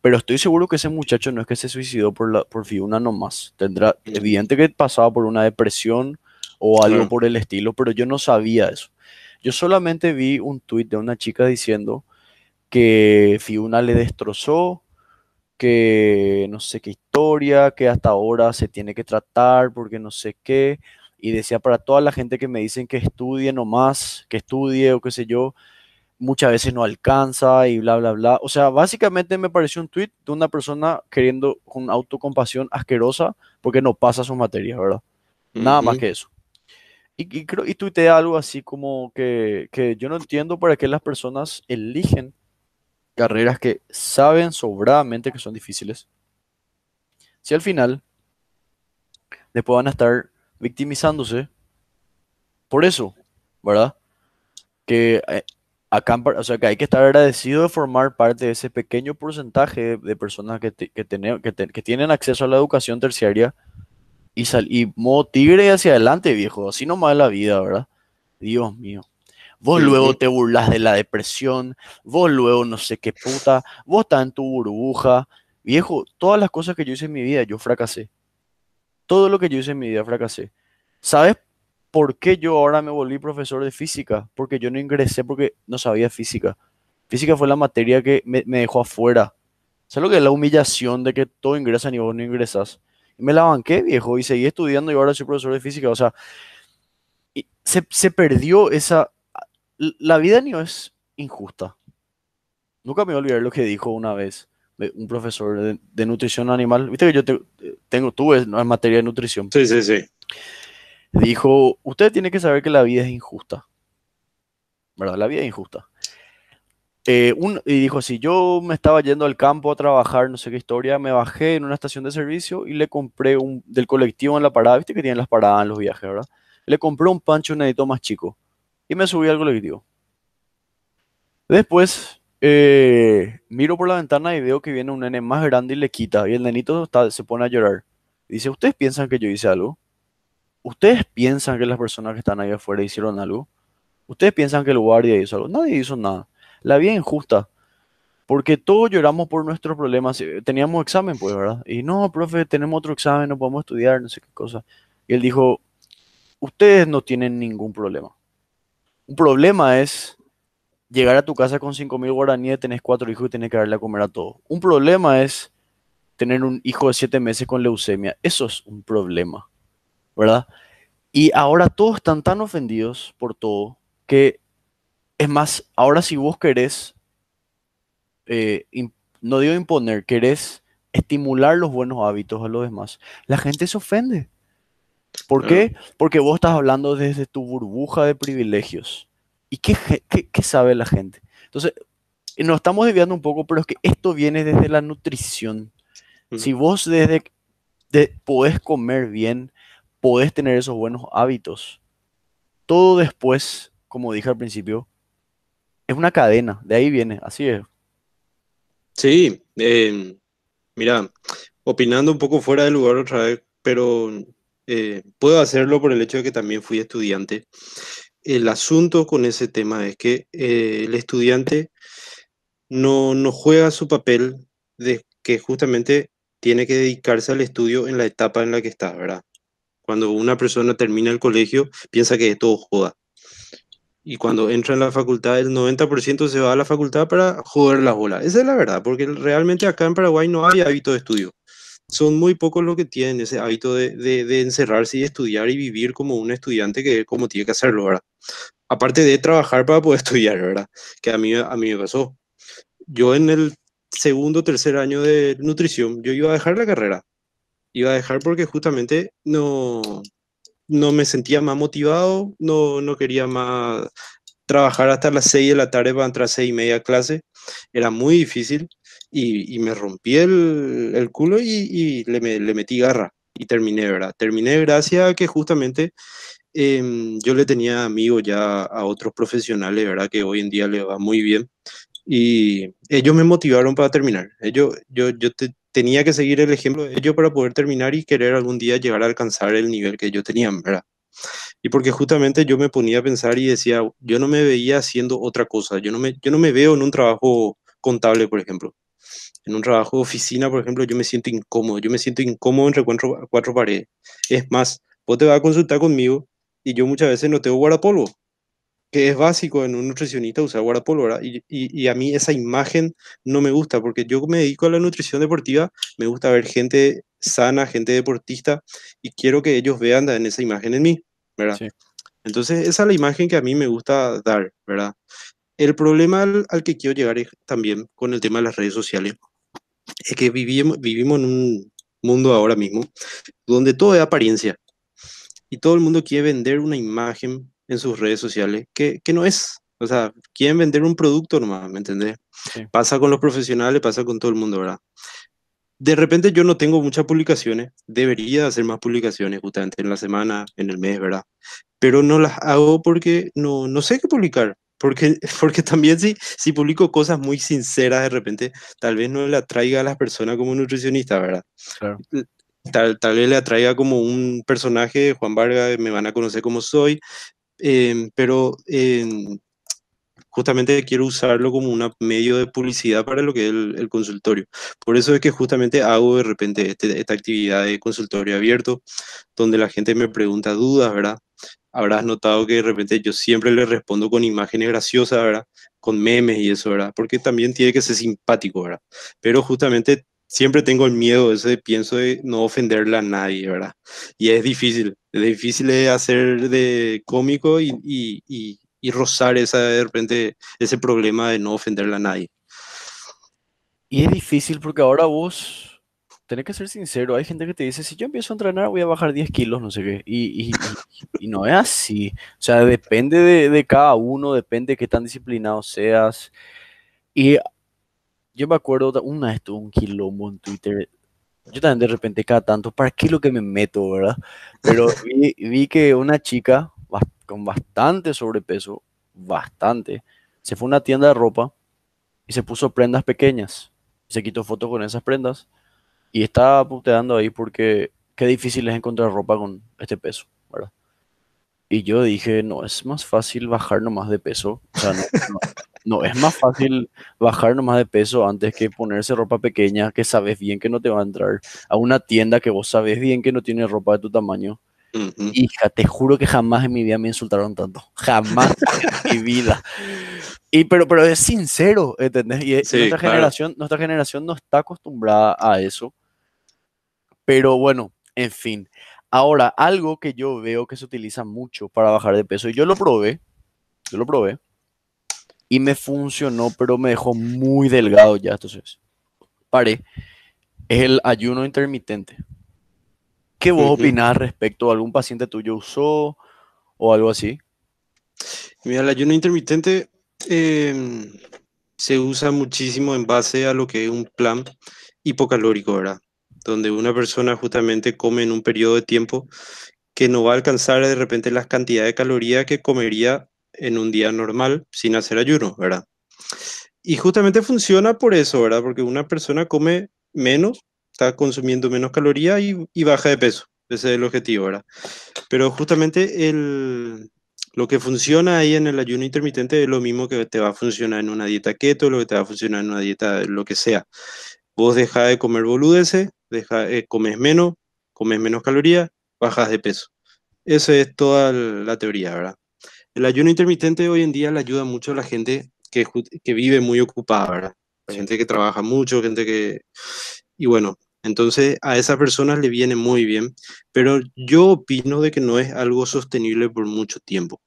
Pero estoy seguro que ese muchacho no es que se suicidó por, la, por Fiuna nomás. Tendrá, evidente que pasaba por una depresión o algo por el estilo, pero yo no sabía eso. Yo solamente vi un tuit de una chica diciendo que Fiuna le destrozó, que no sé qué historia, que hasta ahora se tiene que tratar porque no sé qué y decía para toda la gente que me dicen que estudie nomás, que estudie o qué sé yo, muchas veces no alcanza y bla, bla, bla. O sea, básicamente me pareció un tweet de una persona queriendo con autocompasión asquerosa porque no pasa sus materias, ¿verdad? Nada más que eso. Y, y, creo, y tuiteé algo así como que, que yo no entiendo para qué las personas eligen carreras que saben sobradamente que son difíciles. Si al final después van a estar victimizándose por eso, ¿verdad? Que eh, acá, o sea, que hay que estar agradecido de formar parte de ese pequeño porcentaje de, personas que, tienen acceso a la educación terciaria y, sal, y tigre hacia adelante, viejo. Así nomás la vida, ¿verdad? Dios mío. Vos luego te burlas de la depresión, vos luego no sé qué puta, vos estás en tu burbuja. Viejo, todas las cosas que yo hice en mi vida, yo fracasé. Todo lo que yo hice en mi vida fracasé. ¿Sabes por qué yo ahora me volví profesor de física? Porque yo no ingresé porque no sabía física. Física fue la materia que me, dejó afuera. ¿Sabes lo que es la humillación de que todo ingresa y vos no ingresas? me la banqué, viejo, y seguí estudiando y ahora soy profesor de física. O sea, se, perdió esa... La vida no es injusta. Nunca me voy a olvidar lo que dijo una vez un profesor de, nutrición animal, viste que yo tengo, tú, en materia de nutrición. Sí, sí, sí. Dijo, usted tiene que saber que la vida es injusta. ¿Verdad? La vida es injusta. Eh, y dijo, si yo me estaba yendo al campo a trabajar, no sé qué historia, me bajé en una estación de servicio y le compré un, del colectivo en la parada, viste que tienen las paradas en los viajes, ¿verdad? Le compré un pancho un edito más chico y me subí al colectivo. Después eh, miro por la ventana y veo que viene un nene más grande y le quita. Y el nenito se pone a llorar. Dice, ¿ustedes piensan que yo hice algo? ¿Ustedes piensan que las personas que están ahí afuera hicieron algo? ¿Ustedes piensan que el guardia hizo algo? Nadie hizo nada. La vida es injusta. Porque todos lloramos por nuestros problemas. Eh, teníamos examen, pues, ¿verdad? Y no, profe, tenemos otro examen, no podemos estudiar, no sé qué cosa. Y él dijo, ustedes no tienen ningún problema. Un problema es llegar a tu casa con 5.000 guaraníes, tenés cuatro hijos y tenés que darle a comer a todos. Un problema es tener un hijo de siete meses con leucemia. Eso es un problema, ¿verdad? Y ahora todos están tan ofendidos por todo que, es más, ahora si vos querés, eh, no digo imponer, querés estimular los buenos hábitos a los demás, la gente se ofende. ¿Por ah. qué? Porque vos estás hablando desde tu burbuja de privilegios ¿Y qué, sabe la gente? Entonces, nos estamos desviando un poco, pero es que esto viene desde la nutrición. Si vos desde podés comer bien, podés tener esos buenos hábitos, todo después, como dije al principio, es una cadena, de ahí viene, así es. Sí, em, mira, opinando un poco fuera de lugar otra vez, pero eh, puedo hacerlo por el hecho de que también fui estudiante el asunto con ese tema es que eh, el estudiante no, no juega su papel de que justamente tiene que dedicarse al estudio en la etapa en la que está, ¿verdad? Cuando una persona termina el colegio, piensa que todo joda. Y cuando entra en la facultad, el 90% se va a la facultad para joder las bolas. Esa es la verdad, porque realmente acá en Paraguay no hay hábito de estudio son muy pocos los que tienen ese hábito de, de, encerrarse y estudiar y vivir como un estudiante que como tiene que hacerlo, ¿verdad? Aparte de trabajar para poder <laughs> estudiar, ¿verdad? Que a mí, a mí me pasó. Yo en el segundo, o tercer año de nutrición, yo iba a dejar la carrera. Iba a dejar porque justamente no, no me sentía más motivado, no, no quería más trabajar hasta las 6 de la tarde para entrar a y media clase. Era muy difícil y, me rompí el, el culo y, y le, me, le, metí garra y terminé, ¿verdad? Terminé gracias a que justamente em, yo le tenía amigos ya a otros profesionales, ¿verdad? Que hoy en día le va muy bien y ellos me motivaron para terminar. Ellos, yo, yo tenía que seguir el ejemplo de ellos para poder terminar y querer algún día llegar a alcanzar el nivel que yo tenía, ¿verdad? Y porque justamente yo me ponía a pensar y decía, yo no me veía haciendo otra cosa, yo no me, yo no me veo en un trabajo contable, por ejemplo en un trabajo de oficina, por ejemplo, yo me siento incómodo, yo me siento incómodo entre cuatro, cuatro paredes. Es más, vos te vas a consultar conmigo y yo muchas veces no tengo guardapolvo, que es básico en un nutricionista usar guardapolvo, ¿verdad? Y, y, a mí esa imagen no me gusta, porque yo me dedico a la nutrición deportiva, me gusta ver gente sana, gente deportista, y quiero que ellos vean en esa imagen en mí, ¿verdad? Entonces, esa es la imagen que a mí me gusta dar, ¿verdad? El problema al que quiero llegar es también con el tema de las redes sociales es eh, que vivimos, vivimos en un mundo ahora mismo donde todo es apariencia y todo el mundo quiere vender una imagen en sus redes sociales que, no es. O sea, quieren vender un producto nomás, ¿me entendés? Pasa con los profesionales, pasa con todo el mundo, ¿verdad? De repente yo no tengo muchas publicaciones, debería hacer más publicaciones justamente en la semana, en el mes, ¿verdad? Pero no las hago porque no, no sé qué publicar. Porque, <laughs> porque también si, si publico cosas muy sinceras de repente, tal vez no le atraiga a las personas como nutricionista, ¿verdad? Tal, tal vez le atraiga como un personaje, Juan Vargas, me van a conocer como soy, em, pero em, justamente quiero usarlo como un medio de publicidad para lo que es el, consultorio. Por eso es que justamente hago de repente este, esta actividad de consultorio abierto, donde la gente me pregunta dudas, ¿verdad? habrás notado que de repente yo siempre le respondo con imágenes graciosas, ¿verdad? Con memes y eso, ¿verdad? Porque también tiene que ser simpático, ¿verdad? Pero justamente siempre tengo el miedo ese de, pienso de no ofenderle a nadie, ¿verdad? Y es difícil, es difícil hacer de cómico y, y, rozar de repente ese problema de no ofenderle a nadie. Y es difícil porque ahora vos tenés que ser sincero. Hay gente que te dice, si yo empiezo a entrenar, voy a bajar 10 kilos, no sé qué. Y, no es así. O sea, depende de, cada uno, depende de qué tan disciplinado seas. Y yo me acuerdo, una vez tuve un quilombo en Twitter. Yo también de repente cada tanto, ¿para qué lo que me meto, verdad? Pero <laughs> vi, vi que una chica con bastante sobrepeso, bastante, se fue a una tienda de ropa y se puso prendas pequeñas. Se quitó fotos con esas prendas y estaba puteando ahí porque qué difícil es encontrar ropa con este peso, ¿verdad? Y yo dije, no, es más fácil bajar nomás de peso. no, es más fácil bajar nomás de peso antes que ponerse ropa pequeña que sabes bien que no te va a entrar a una tienda que vos sabes bien que no tiene ropa de tu tamaño. y Hija, te juro que jamás en mi vida me insultaron tanto. Jamás en mi vida. Y pero, pero es sincero, ¿entendés? Y, generación, nuestra generación no está acostumbrada a eso. Pero bueno, en fin. Ahora, algo que yo veo que se utiliza mucho para bajar de peso, y yo lo probé, yo lo probé, y me funcionó, pero me dejó muy delgado ya, entonces paré, es el ayuno intermitente. ¿Qué vos a opinás respecto a algún paciente tuyo usó o algo así? Mira, el ayuno intermitente em, se usa muchísimo en base a lo que es un plan hipocalórico, ¿verdad? donde una persona justamente come en un periodo de tiempo que no va a alcanzar de repente las cantidades de calorías que comería en un día normal sin hacer ayuno, ¿verdad? Y justamente funciona por eso, ¿verdad? Porque una persona come menos, está consumiendo menos calorías y, baja de peso. Ese es el objetivo, ¿verdad? Pero justamente lo que funciona ahí en el ayuno intermitente es lo mismo que te va a funcionar en una dieta keto, lo que te va a funcionar en una dieta, lo que sea. Vos dejás de comer boludeces, deja, eh, comes menos, comes menos calorías, bajas de peso. Esa es toda la teoría, ¿verdad? El ayuno intermitente hoy en día le ayuda mucho a la gente que, vive muy ocupada, ¿verdad? La gente que trabaja mucho, gente que... Y bueno, entonces a esas personas le viene muy bien, pero yo opino de que no es algo sostenible por mucho tiempo.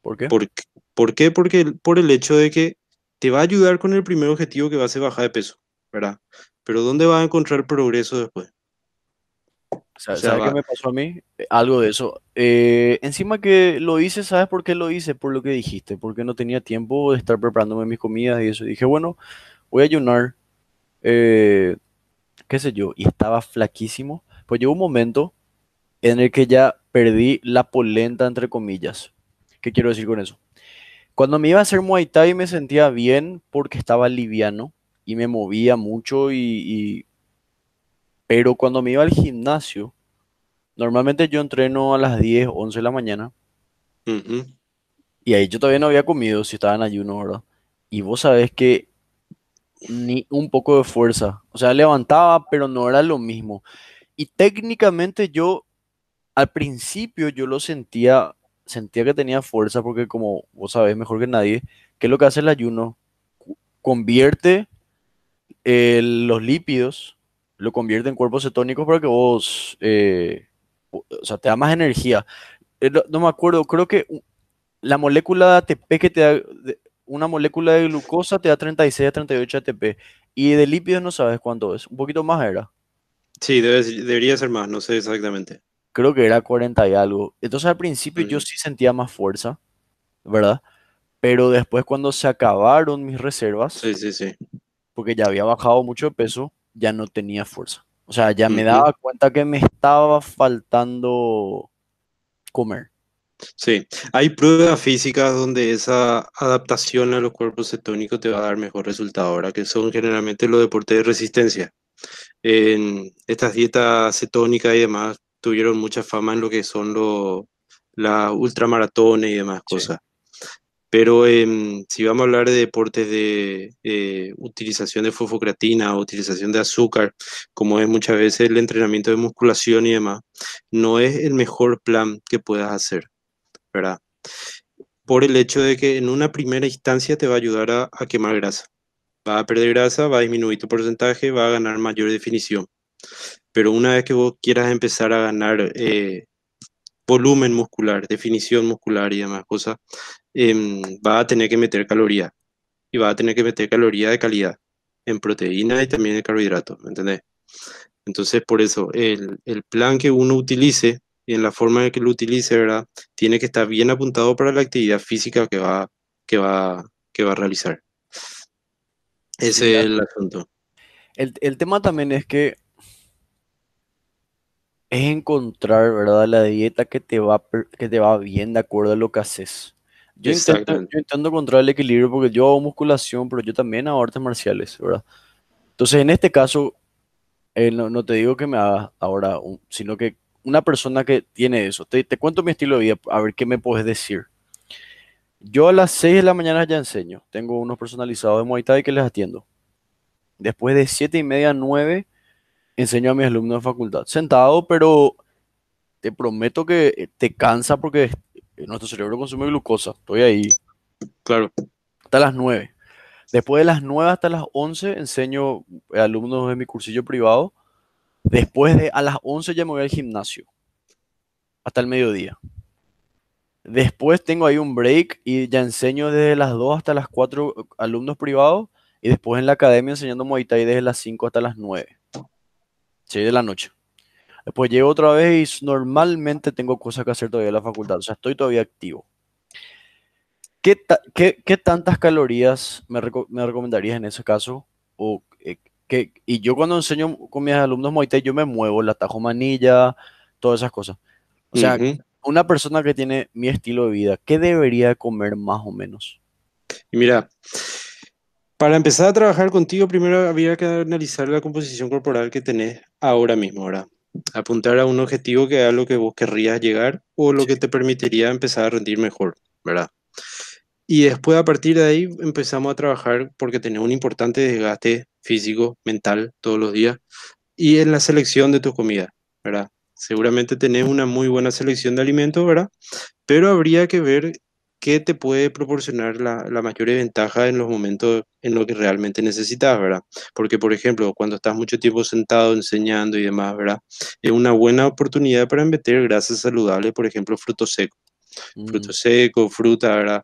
¿Por qué? ¿Por, ¿por qué? Porque por el hecho de que te va a ayudar con el primer objetivo que va a ser bajar de peso. ¿verdad? Pero ¿dónde va a encontrar progreso después? ¿Sabes, qué me pasó a mí? Eh, algo de eso. Eh, encima que lo hice, ¿sabes por qué lo hice? Por lo que dijiste, porque no tenía tiempo de estar preparándome mis comidas y eso. dije, bueno, voy a ayunar, eh, qué sé yo, y estaba flaquísimo. Pues llegó un momento en el que ya perdí la polenta, entre comillas. ¿Qué quiero decir con eso? Cuando me iba a hacer Muay Thai me sentía bien porque estaba liviano, y me movía mucho y, Pero cuando me iba al gimnasio, normalmente yo entreno a las 10, 11 de la mañana. Y ahí yo todavía no había comido, si estaba en ayuno, ¿verdad? Y vos sabés que ni un poco de fuerza. O sea, levantaba, pero no era lo mismo. Y técnicamente yo, al principio yo lo sentía, sentía que tenía fuerza, porque como vos sabés mejor que nadie, ¿qué es lo que hace el ayuno? Convierte los lípidos lo convierten en cuerpos cetónicos para que vos, eh, o sea, te da más energía. Eh, no, me acuerdo, creo que la molécula de ATP que te da, una molécula de glucosa te da 36 a 38 ATP. Y de lípidos no sabes cuánto es, un poquito más era. Sí, debería ser más, no sé exactamente. Creo que era 40 y algo. Entonces al principio yo sí sentía más fuerza, ¿verdad? Pero después cuando se acabaron mis reservas, sí, sí, sí porque ya había bajado mucho de peso, ya no tenía fuerza. O sea, ya me daba cuenta que me estaba faltando comer. Sí, hay pruebas físicas donde esa adaptación a los cuerpos cetónicos te va a dar mejor resultado, ahora que son generalmente los deportes de resistencia. En estas dietas cetónicas y demás tuvieron mucha fama en lo que son los las ultramaratones y demás cosas. Pero em, si vamos a hablar de deportes de eh, utilización de fosfocreatina o utilización de azúcar, como es muchas veces el entrenamiento de musculación y demás, no es el mejor plan que puedas hacer, ¿verdad? Por el hecho de que en una primera instancia te va a ayudar a, quemar grasa. Va a perder grasa, va a disminuir tu porcentaje, va a ganar mayor definición. Pero una vez que vos quieras empezar a ganar eh, volumen muscular, definición muscular y demás cosas, em, va a tener que meter caloría. Y va a tener que meter caloría de calidad en proteína y también en carbohidratos, ¿me entendés? Entonces, por eso, el, plan que uno utilice y en la forma en que lo utilice, ¿verdad? Tiene que estar bien apuntado para la actividad física que va, que va, que va a realizar. Ese es el asunto. El, el tema también es que es encontrar, ¿verdad? La dieta que te va, que te va bien de acuerdo a lo que haces. Yo intento, encontrar el equilibrio porque yo hago musculación, pero yo también hago artes marciales, ¿verdad? Entonces, en este caso, eh, no, te digo que me hagas ahora, sino que una persona que tiene eso, te, te, cuento mi estilo de vida, a ver qué me puedes decir. Yo a las 6 de la mañana ya enseño, tengo unos personalizados de Muay Thai que les atiendo. Después de 7 y media, 9, enseño a mis alumnos de facultad sentado, pero te prometo que eh, te cansa porque eh, nuestro cerebro consume glucosa. Estoy ahí. Claro. Hasta las 9. Después de las 9 hasta las 11 enseño eh, alumnos de mi cursillo privado. Después de a las 11 ya me voy al gimnasio. Hasta el mediodía. Después tengo ahí un break y ya enseño desde las dos hasta las cuatro alumnos privados. Y después en la academia enseñando Muay Thai desde las 5 hasta las nueve. 6 de la noche. Después llego otra vez y normalmente tengo cosas que hacer todavía en la facultad, o sea, estoy todavía activo. ¿Qué, qué, tantas calorías me, recomendarías en ese caso? O, eh, que, y yo cuando enseño con mis alumnos Moite, yo me muevo, la tajo manilla, todas esas cosas. O sea, una persona que tiene mi estilo de vida, ¿qué debería comer más o menos? Mira, para empezar a trabajar contigo, primero había que analizar la composición corporal que tenés ahora mismo, ¿verdad? Apuntar a un objetivo que a lo que vos querrías llegar o lo que te permitiría empezar a rendir mejor, ¿verdad? Y después a partir de ahí empezamos a trabajar porque tenés un importante desgaste físico, mental, todos los días, y en la selección de tu comida, ¿verdad? Seguramente tenés una muy buena selección de alimentos, ¿verdad? Pero habría que ver qué te puede proporcionar la, mayor ventaja en los momentos en los que realmente necesitas, ¿verdad? Porque, por ejemplo, cuando estás mucho tiempo sentado enseñando y demás, ¿verdad? Es una buena oportunidad para meter grasas saludables, por ejemplo, frutos secos. Frutos mm. secos, fruta, ¿verdad?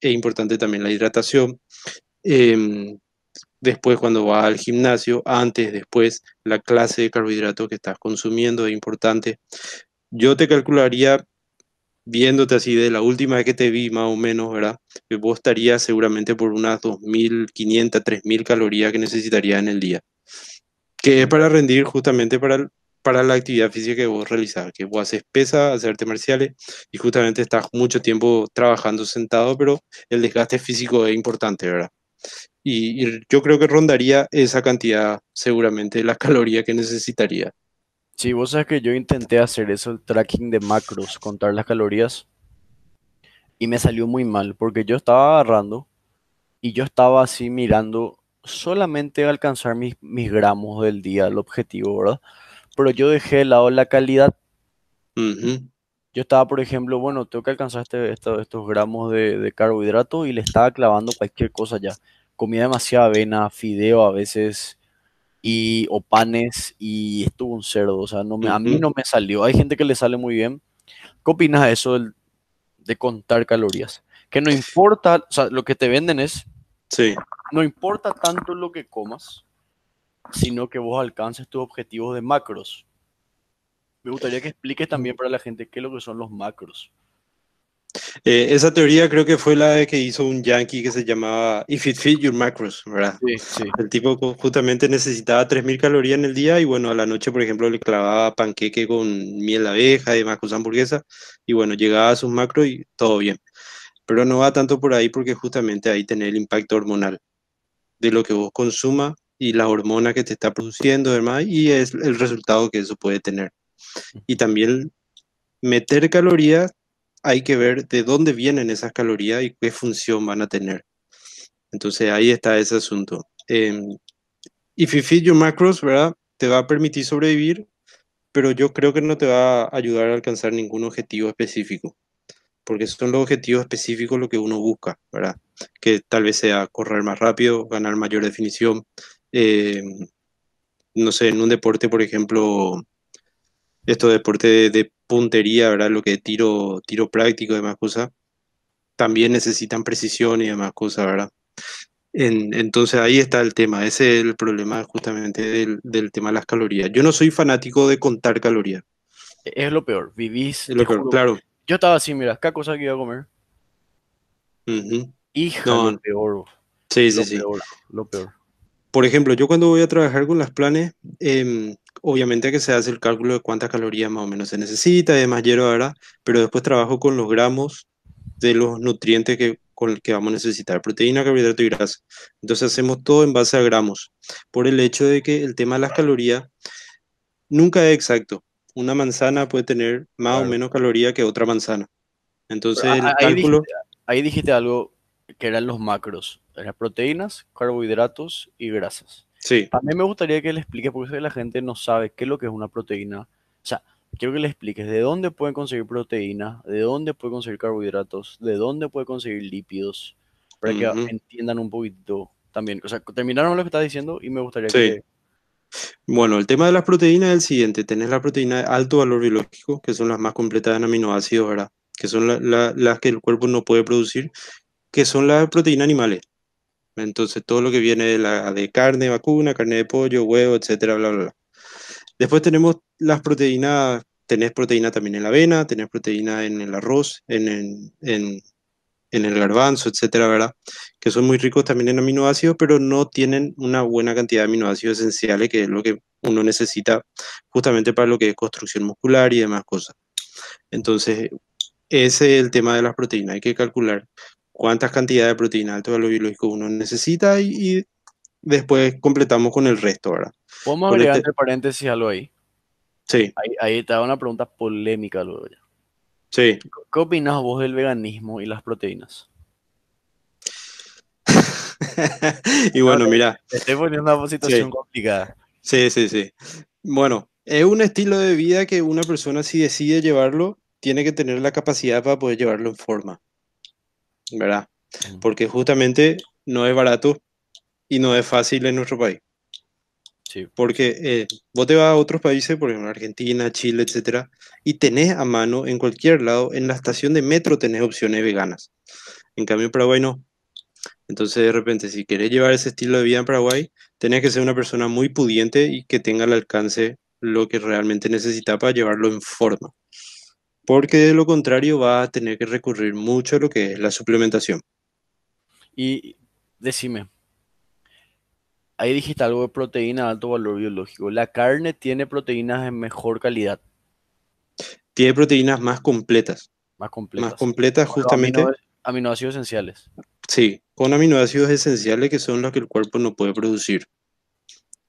Es importante también la hidratación. Em, después cuando vas al gimnasio, antes, después, la clase de carbohidratos que estás consumiendo es importante. Yo te calcularía viéndote así de la última vez que te vi, más o menos, ¿verdad? Eh, vos estarías seguramente por unas 2.500, 3.000 calorías que necesitarías en el día, que es para rendir justamente para, para la actividad física que vos realizás, que vos haces pesa, haces artes marciales y justamente estás mucho tiempo trabajando sentado, pero el desgaste físico es importante, ¿verdad? Y, yo creo que rondaría esa cantidad seguramente las <laughs> calorías que necesitaría. Sí, vos sabes que yo intenté hacer eso, el tracking de macros, contar las calorías, y me salió muy mal, porque yo estaba agarrando y yo estaba así mirando solamente alcanzar mis, mis gramos del día, el objetivo, ¿verdad? Pero yo dejé de lado la calidad. Yo estaba, por ejemplo, bueno, tengo que alcanzar este, estos gramos de, de carbohidratos y le estaba clavando cualquier cosa ya. Comía demasiada avena, fideo a veces, y o panes y estuvo un cerdo. O sea, no a mí no me salió. Hay gente que le sale muy bien. ¿Qué opinas de eso de contar calorías? Que no importa, o sea, lo que te venden es. Sí. No importa tanto lo que comas, sino que vos alcances tus objetivos de macros. Me gustaría que expliques también para la gente qué es lo que son los macros. Eh, esa teoría creo que fue la de que hizo un yankee que se llamaba If It Fit Your Macros, ¿verdad? El tipo justamente necesitaba 3.000 calorías en el día y bueno, a la noche, por ejemplo, le clavaba panqueque con miel de abeja y más hamburguesa y bueno, llegaba a sus macros y todo bien. Pero no va tanto por ahí porque justamente ahí tiene el impacto hormonal de lo que vos consumas y la hormona que te está produciendo, demás, y es el resultado que eso puede tener. Y también meter calorías hay que ver de dónde vienen esas calorías y qué función van a tener. Entonces ahí está ese asunto. Em, y if you your macros, ¿verdad? Te va a permitir sobrevivir, pero yo creo que no te va a ayudar a alcanzar ningún objetivo específico, porque son los objetivos específicos lo que uno busca, ¿verdad? Que tal vez sea correr más rápido, ganar mayor definición. Em, no sé, en un deporte, por ejemplo, esto deporte de, de puntería, ¿verdad? Lo que tiro, tiro práctico y demás cosas, también necesitan precisión y demás cosas, ¿verdad? entonces ahí está el tema, ese es el problema justamente del, tema de las calorías. Yo no soy fanático de contar calorías. E-, es lo peor, vivís. claro. Yo estaba así, mira, ¿qué cosa que iba a comer. Hijo peor. Sí, sí, peor, Lo peor. Por ejemplo, yo cuando voy a trabajar con las planes, em, obviamente que se hace el cálculo de cuántas calorías más o menos se necesita y demás hierba, ahora, Pero después trabajo con los gramos de los nutrientes que, con que vamos a necesitar, proteína, carbohidrato y grasa. Entonces hacemos todo en base a gramos, por el hecho de que el tema de las calorías nunca es exacto. Una manzana puede tener más o menos caloría que otra manzana. Entonces, ah, el ah, cálculo... ahí dijiste algo que eran los macros, eran proteínas, carbohidratos y grasas. Sí. A mí me gustaría que le expliques, porque la gente no sabe qué es lo que es una proteína. O sea, quiero que le expliques de dónde pueden conseguir proteínas, de dónde pueden conseguir carbohidratos, de dónde pueden conseguir lípidos, para que entiendan un poquito también. O sea, terminaron lo que estás diciendo y me gustaría que... Bueno, el tema de las proteínas es el siguiente. Tenés la proteína de alto valor biológico, que son las más completas en aminoácidos, ¿verdad? que son las que el cuerpo no puede producir, que son las proteínas animales. Entonces, todo lo que viene de, la, de carne, vacuna, carne de pollo, huevo, etcétera, bla, bla, bla. Después tenemos las proteínas, tenés proteína también en la avena, tenés proteína en el arroz, en, en el garbanzo, etcétera, ¿verdad? Que son muy ricos también en aminoácidos, pero no tienen una buena cantidad de aminoácidos esenciales, que es lo que uno necesita justamente para lo que es construcción muscular y demás cosas. Entonces, ese es el tema de las proteínas. Hay que calcular cuántas cantidades de proteína alto valor biológico uno necesita y, después completamos con el resto, ¿verdad? Podemos agregar este entre paréntesis algo ahí. Sí. Ahí, ahí una pregunta polémica luego ya. Sí. ¿Qué opinas vos del veganismo y las proteínas? <laughs> y bueno, mira. Te estoy poniendo una situación complicada. Sí, sí, sí. Bueno, es un estilo de vida que una persona si decide llevarlo, tiene que tener la capacidad para poder llevarlo en forma. ¿verdad? Porque justamente no es barato y no es fácil en nuestro país. Porque eh, vos te vas a otros países, por ejemplo Argentina, Chile, etcétera, y tenés a mano en cualquier lado, en la estación de metro tenés opciones veganas. En cambio, en Paraguay no. Entonces, de repente, si querés llevar ese estilo de vida en Paraguay, tenés que ser una persona muy pudiente y que tenga al alcance lo que realmente necesita para llevarlo en forma porque de lo contrario va a tener que recurrir mucho a lo que es la suplementación. Y decime, ahí dijiste algo de proteína de alto valor biológico. ¿La carne tiene proteínas de mejor calidad? Tiene proteínas más completas. Más completas. Más completas justamente. aminoácidos esenciales. Sí, con aminoácidos esenciales que son los que el cuerpo no puede producir.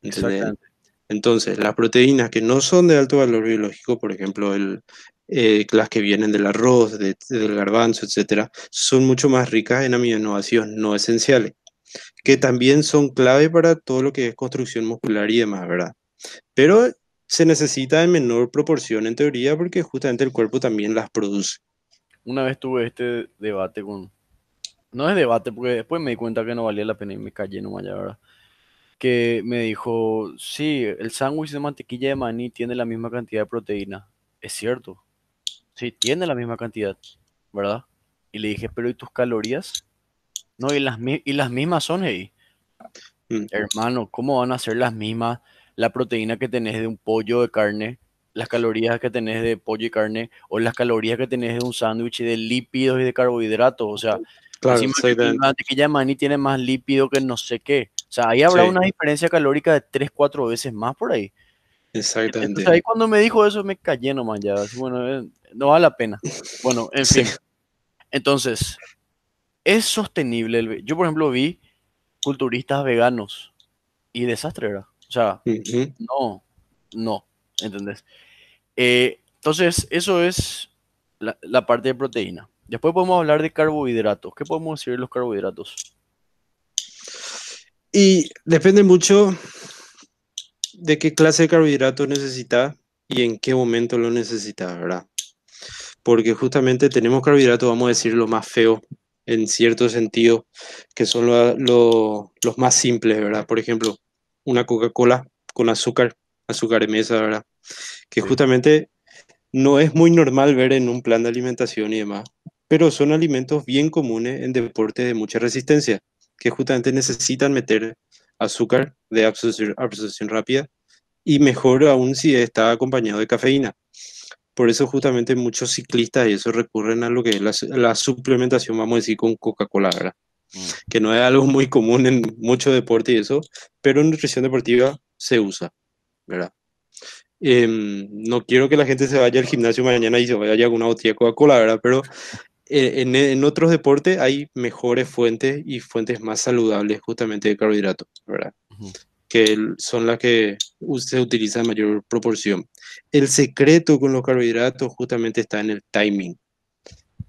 Exactamente. Entonces, las proteínas que no son de alto valor biológico, por ejemplo, el, eh, las que vienen del arroz, del garbanzo, etcétera, son mucho más ricas en aminoácidos no esenciales, que también son clave para todo lo que es construcción muscular y demás, ¿verdad? Pero se necesita en menor proporción en teoría porque justamente el cuerpo también las produce. Una vez tuve este debate con... No es debate porque después me di cuenta que no valía la pena y me callé nomás ya, ¿verdad? Que me dijo, sí, el sándwich de mantequilla de maní tiene la misma cantidad de proteína. Es cierto, Sí, tiene la misma cantidad, ¿verdad? Y le dije, pero ¿y tus calorías? No, y las, y las mismas son, ahí. Mm. Hermano, ¿cómo van a ser las mismas? La proteína que tenés de un pollo de carne, las calorías que tenés de pollo y carne, o las calorías que tenés de un sándwich de lípidos y de carbohidratos. O sea, claro, que de... maní tiene más lípido que no sé qué. O sea, ahí habrá una diferencia calórica de 3, 4 veces más por ahí. Exactamente. cuando me dijo eso me callé nomás ya. bueno, eh, no vale la pena. <laughs> Bueno, en fin. Entonces, es sostenible. Yo, por ejemplo, vi culturistas veganos y desastre era. O sea, no, no, ¿entendés? Eh, entonces, eso es la, la, parte de proteína. Después podemos hablar de carbohidratos. ¿Qué podemos decir de los carbohidratos? Y depende mucho de qué clase de carbohidrato necesita y en qué momento lo necesita, ¿verdad? Porque justamente tenemos carbohidratos, vamos a decir, lo más feo en cierto sentido, que son los más simples, ¿verdad? Por ejemplo, una Coca-Cola con azúcar, azúcar en mesa, ¿verdad? Que justamente no es muy normal ver en un plan de alimentación y demás, pero son alimentos bien comunes en deportes de mucha resistencia, que justamente necesitan meter azúcar de absorción, rápida y mejor aún si está acompañado de cafeína. Por eso justamente muchos ciclistas y eso recurren a lo que es la, suplementación, vamos a decir, con Coca-Cola, mm. Que no es algo muy común en mucho deporte y eso, pero en nutrición deportiva se usa, ¿verdad? Em, no quiero que la gente se vaya al gimnasio mañana y se vaya a una botella Coca-Cola, ¿verdad? Pero eh, en, otros deportes hay mejores fuentes y fuentes más saludables justamente de carbohidratos, ¿verdad? Que son las que se utilizan en mayor proporción. El secreto con los carbohidratos justamente está en el timing,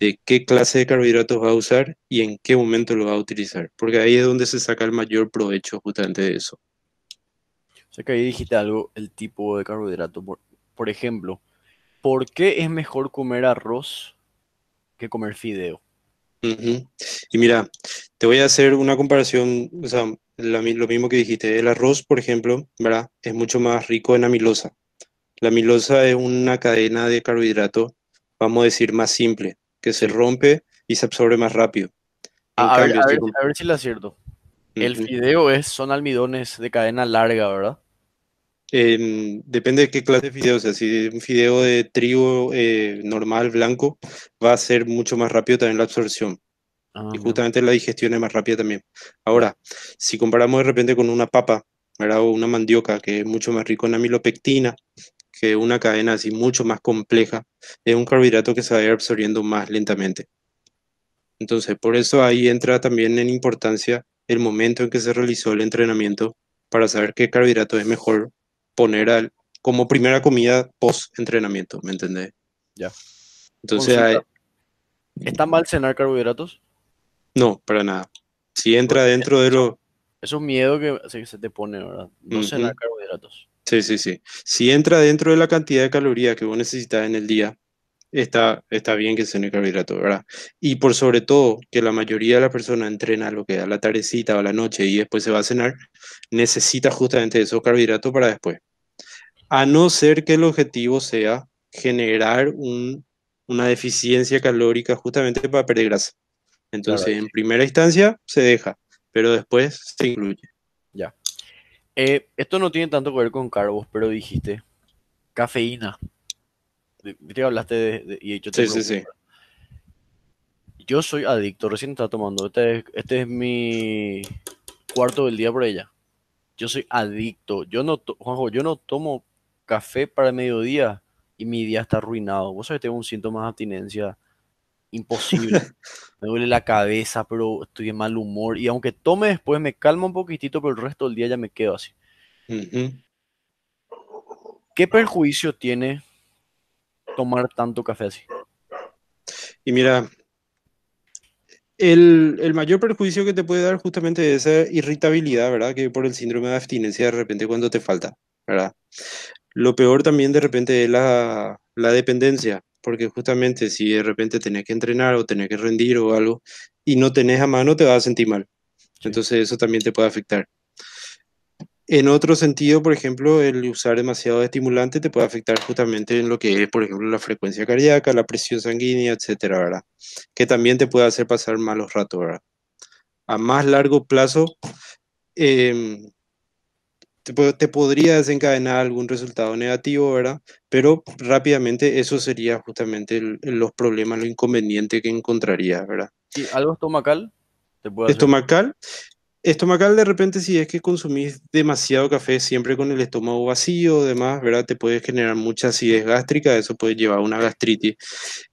de qué clase de carbohidratos va a usar y en qué momento lo va a utilizar, porque ahí es donde se saca el mayor provecho justamente de eso. O sea que ahí dijiste algo, el tipo de carbohidrato. por ejemplo, ¿por qué es mejor comer arroz que comer fideo. Y mira, te voy a hacer una comparación, o sea, lo mismo que dijiste, el arroz, por ejemplo, ¿verdad? Es mucho más rico en amilosa. La amilosa es una cadena de carbohidrato, vamos a decir, más simple, que se rompe y se absorbe más rápido. A, ver, si lo acierto. El fideo es, son almidones de cadena larga, ¿verdad? Em, depende de qué clase de fideo, o sea, si un fideo de trigo eh, normal, blanco, va a ser mucho más rápido también la absorción. Ah, y justamente la digestión es más rápida también. Ahora, si comparamos de repente con una papa, o una mandioca, que es mucho más rico en amilopectina, que una cadena así mucho más compleja, es un carbohidrato que se va a ir absorbiendo más lentamente. Entonces, por eso ahí entra también en importancia el momento en que se realizó el entrenamiento para saber qué carbohidrato es mejor poner al, como primera comida post entrenamiento, ¿me entendés? Ya. Entonces ¿Está mal cenar carbohidratos? No, para nada. Si entra dentro de lo... Es un miedo que se te pone, ¿verdad? No cenar carbohidratos. Sí, sí, sí. Si entra dentro de la cantidad de calorías que vos necesitas en el día, está, está bien que cene carbohidratos, ¿verdad? Y por sobre todo, que la mayoría de las personas entrena lo que da la tardecita o a la noche y después se va a cenar, necesita justamente esos carbohidratos para después a no ser que el objetivo sea generar una deficiencia calórica justamente para perder grasa. Entonces, en primera instancia se deja, pero después se incluye. Ya. Eh, esto no tiene tanto que ver con carbos, pero dijiste cafeína. Te hablaste de, yo sí, sí, sí. Yo soy adicto, recién está tomando. Este es, este es mi cuarto del día por ella. Yo soy adicto. Yo no, Juanjo, yo no tomo café para el mediodía y mi día está arruinado. Vos sabés que tengo un síntoma de abstinencia imposible. <laughs> me duele la cabeza, pero estoy en mal humor. Y aunque tome después, me calma un poquitito, pero el resto del día ya me quedo así. ¿Qué perjuicio tiene tomar tanto café así? Y mira, el, el, mayor perjuicio que te puede dar justamente es esa irritabilidad, ¿verdad? Que por el síndrome de abstinencia de repente cuando te falta. ¿verdad? Lo peor también de repente es la, dependencia, porque justamente si de repente tenés que entrenar o tenés que rendir o algo y no tenés a mano, te vas a sentir mal. Entonces eso también te puede afectar. En otro sentido, por ejemplo, el usar demasiado estimulante te puede afectar justamente en lo que es, por ejemplo, la frecuencia cardíaca, la presión sanguínea, etcétera, ¿verdad? Que también te puede hacer pasar malos ratos, ¿verdad? A más largo plazo, eh, te, podría desencadenar algún resultado negativo, ¿verdad? Pero rápidamente eso sería justamente los problemas, lo inconvenientes que encontrarías, ¿verdad? algo estomacal? ¿Te estomacal. Estomacal de repente si es que consumís demasiado café siempre con el estómago vacío, demás, ¿verdad? Te puede generar mucha acidez gástrica, eso puede llevar a una gastritis.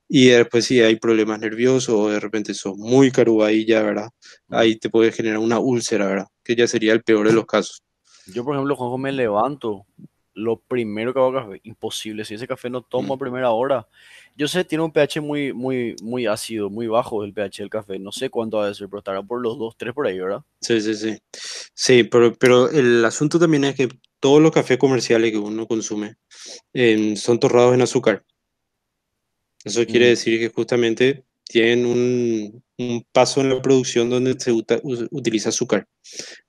Y después si hay problemas nerviosos o de repente sos muy carubadilla, ¿verdad? Ahí te puede generar una úlcera, ¿verdad? Que ya sería el peor de los casos. Yo, por ejemplo, Juanjo, me levanto. Lo primero que hago café, imposible. Si ese café no tomo a mm. primera hora, yo sé, tiene un pH muy, muy, muy ácido, muy bajo el pH del café. No sé cuánto va a ser, pero estará por los dos tres por ahí, ¿verdad? Sí, sí, sí. Sí, pero, pero el asunto también es que todos los cafés comerciales que uno consume em, son torrados en azúcar. Eso quiere mm. decir que justamente tienen un, paso en la producción donde se utiliza azúcar.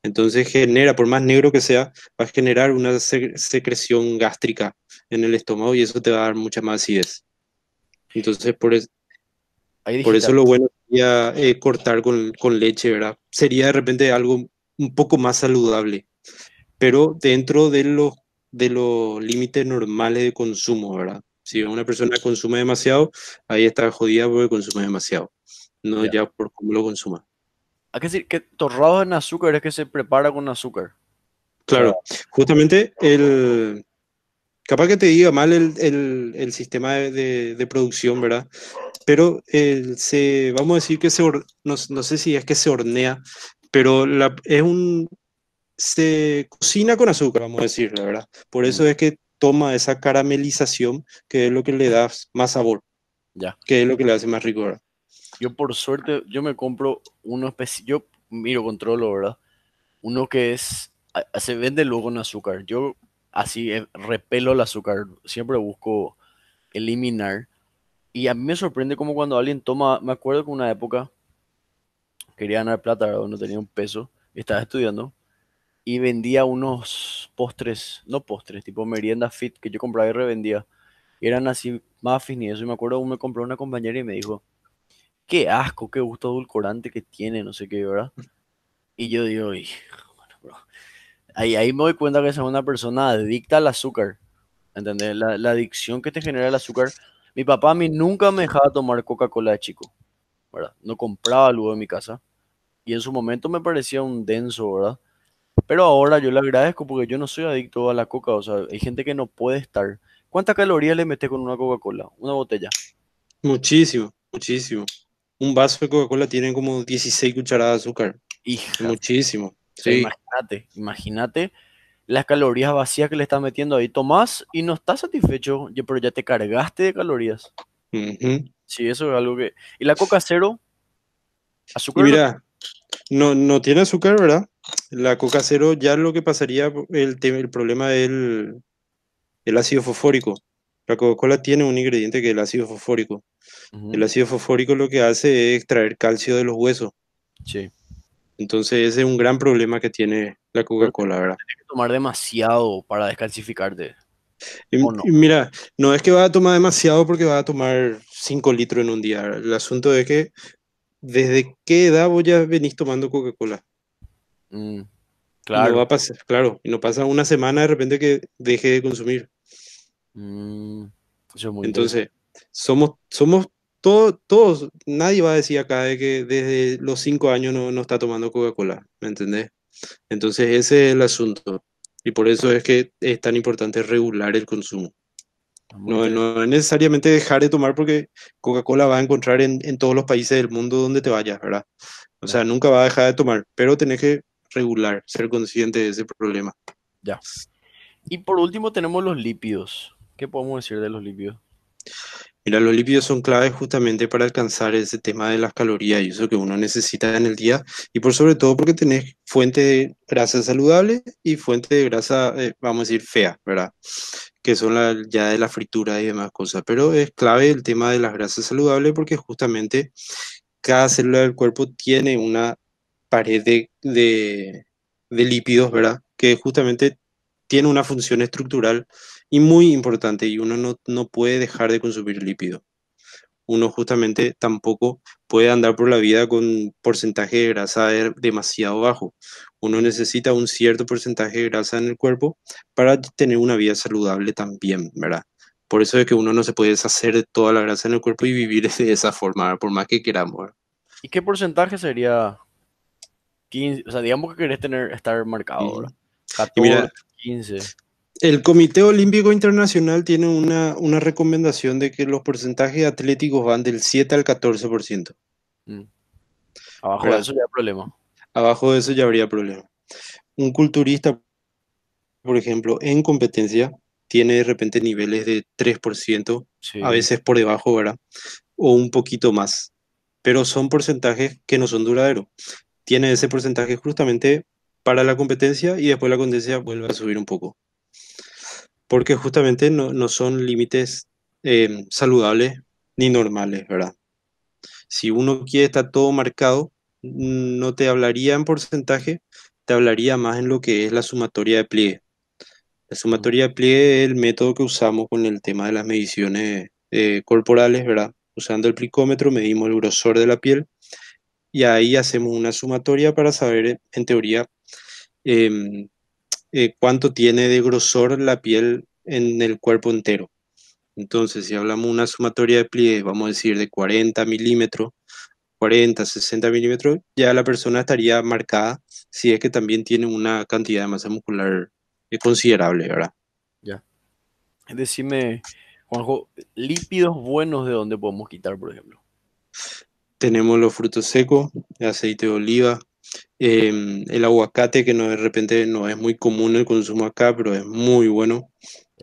Entonces genera, por más negro que sea, va a generar una secreción gástrica en el estómago y eso te va a dar mucha más acidez. Entonces, por, es, por eso lo bueno sería eh, cortar con, leche, ¿verdad? Sería de repente algo un poco más saludable, pero dentro de los, de los límites normales de consumo, ¿verdad? Si una persona consume demasiado, ahí está jodida porque consume demasiado, no ya por cómo lo consuma. Hay que decir que torrado en azúcar es que se prepara con azúcar. Claro, justamente el... Capaz que te diga mal el, sistema de, producción, ¿verdad? Pero se, vamos a decir que se, no, sé si es que se hornea, pero es un, se cocina con azúcar, vamos a decir, la verdad. Por eso es que toma esa caramelización que es lo que le da más sabor. Ya. Que es lo que le hace más rico, Yo por suerte, yo me compro uno especial, yo miro, controlo, ¿verdad? Uno que es, se vende luego en azúcar. Yo así eh, repelo el azúcar, siempre busco eliminar. Y a mí me sorprende como cuando alguien toma, me acuerdo que una época quería ganar plata, no tenía un peso, estaba estudiando y vendía unos postres, no postres, tipo merienda fit que yo compraba y revendía. eran así muffins y eso. Y me acuerdo, me compró una compañera y me dijo, qué asco, qué gusto adulcorante que tiene, no sé qué, ¿verdad? Y yo digo, bro. Ahí, ahí me doy cuenta que es una persona adicta al azúcar. ¿Entendés? La, adicción que te genera el azúcar. Mi papá a mí nunca me dejaba tomar Coca-Cola de chico, ¿verdad? No compraba luego en mi casa. Y en su momento me parecía un denso, ¿verdad? Pero ahora yo le agradezco porque yo no soy adicto a la coca. O sea, hay gente que no puede estar. ¿Cuántas calorías le metes con una Coca-Cola? Una botella. Muchísimo, muchísimo. Un vaso de Coca-Cola tiene como 16 cucharadas de azúcar. Muchísimo. Imagínate, imagínate las calorías vacías que le estás metiendo ahí. Tomás y no estás satisfecho, pero ya te cargaste de calorías. Sí, eso es algo que. ¿Y la coca cero? ¿Azúcar? Mira, no, no tiene azúcar, ¿verdad? la coca cero ya lo que pasaría el, el problema del el ácido fosfórico. La Coca-Cola tiene un ingrediente que es el ácido fosfórico. El ácido fosfórico lo que hace es extraer calcio de los huesos. Sí. Entonces ese es un gran problema que tiene la Coca-Cola, ¿verdad? Tienes que tomar demasiado para descalcificarte. mira, no es que va a tomar demasiado porque va a tomar 5 litros en un día. El asunto es que, ¿desde qué edad vos ya venís tomando Coca-Cola? Mm, claro. claro. Y no pasa una semana de repente que deje de consumir. Mm, Entonces, somos, somos todos, todos, nadie va a decir acá de que desde los cinco años no, está tomando Coca-Cola, ¿me entendés? Entonces, ese es el asunto. Y por eso es que es tan importante regular el consumo. No, es necesariamente dejar de tomar porque Coca-Cola va a encontrar en, en, todos los países del mundo donde te vayas, ¿verdad? O sea, nunca va a dejar de tomar, pero tenés que regular, ser consciente de ese problema. Ya. Y por último tenemos los lípidos. ¿Qué podemos decir de los lípidos? Mira, los lípidos son claves justamente para alcanzar ese tema de las calorías y eso que uno necesita en el día. Y por sobre todo porque tenés fuente de grasa saludable y fuente de grasa, eh, vamos a decir, fea, ¿verdad? Que son la, ya de la fritura y demás cosas. Pero es clave el tema de las grasas saludables porque justamente cada célula del cuerpo tiene una pared de, lípidos, ¿verdad? Que justamente tiene una función estructural y muy importante y uno no, puede dejar de consumir lípidos. Uno justamente tampoco puede andar por la vida con porcentaje de grasa demasiado bajo. Uno necesita un cierto porcentaje de grasa en el cuerpo para tener una vida saludable también, ¿verdad? Por eso es que uno no se puede deshacer de toda la grasa en el cuerpo y vivir <laughs> de esa forma, por más que queramos. ¿Y qué porcentaje sería o sea, digamos que querés tener, estar marcado, 14, 15. El Comité Olímpico Internacional tiene una, recomendación de que los porcentajes atléticos van del 7 al 14%. Mm. Abajo de eso ya problema. Abajo de eso ya habría problema. Un culturista, por ejemplo, en competencia, tiene de repente niveles de 3%, a veces por debajo, ¿verdad? O un poquito más. Pero son porcentajes que no son duraderos tiene ese porcentaje justamente para la competencia y después la competencia vuelve a subir un poco. Porque justamente no, son límites em, saludables ni normales, ¿verdad? Si uno quiere estar todo marcado, no te hablaría en porcentaje, te hablaría más en lo que es la sumatoria de pliegue. La sumatoria de pliegue es el método que usamos con el tema de las mediciones eh, corporales, ¿verdad? Usando el plicómetro medimos el grosor de la piel y ahí hacemos una sumatoria para saber, eh, en teoría, em, eh, cuánto tiene de grosor la piel en el cuerpo entero. Entonces, si hablamos de una sumatoria de pliegues, vamos a decir de 40 milímetros, 40, 60 milímetros, ya la persona estaría marcada si es que también tiene una cantidad de masa muscular eh, considerable, ¿verdad? Ya. Decime, Juanjo, lípidos buenos de dónde podemos quitar, por ejemplo tenemos los frutos secos, el aceite de oliva, em, el aguacate, que no, de repente no es muy común el consumo acá, pero es muy bueno.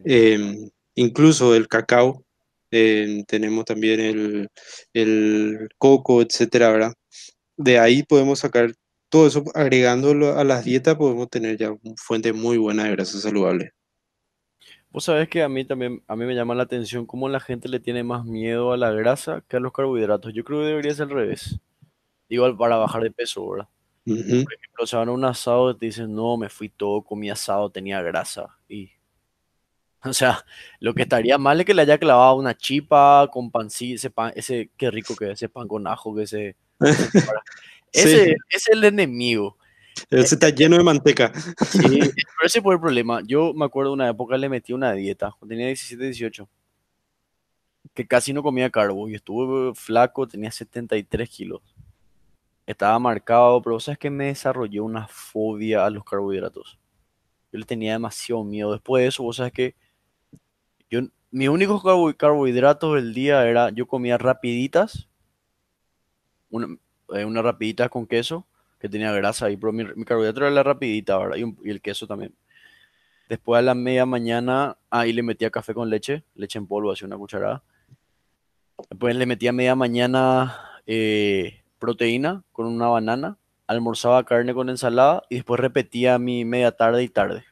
Em, incluso el cacao, em, tenemos también el, coco, etcétera, De ahí podemos sacar todo eso, agregándolo a las dietas, podemos tener ya una fuente muy buena de grasas saludables. Vos sabés que a mí también, a mí me llama la atención cómo la gente le tiene más miedo a la grasa que a los carbohidratos. Yo creo que debería ser al revés. Igual para bajar de peso, ¿verdad? Por ejemplo, se van a un asado y te dicen, no, me fui todo, comí asado, tenía grasa. Y, <laughs> o sea, lo que estaría mal es que le haya clavado una chipa con pancito, ese pan, ese, qué rico que es, ese pan con ajo que ese, ese <laughs> es el enemigo. Ese eh, está lleno de manteca. Sí, <laughs> pero ese fue el problema. Yo me acuerdo una época le metí una dieta, tenía 17, 18, que casi no comía carbo y estuve flaco, tenía 73 kilos. Estaba marcado, pero ¿sabes que me desarrolló una fobia a los carbohidratos? Yo le tenía demasiado miedo. Después de eso, vos sabes que yo, mis únicos carbohidratos del día era, yo comía rapiditas, una, eh, rapiditas con queso, que tenía grasa ahí, pero mi, carbohidrato era la rapidita, ¿verdad? Y, el queso también. Después a la media mañana, ahí le metía café con leche, leche en polvo, así una cucharada. Después le metía media mañana eh, proteína con una banana, almorzaba carne con ensalada y después repetía mi media tarde y tarde.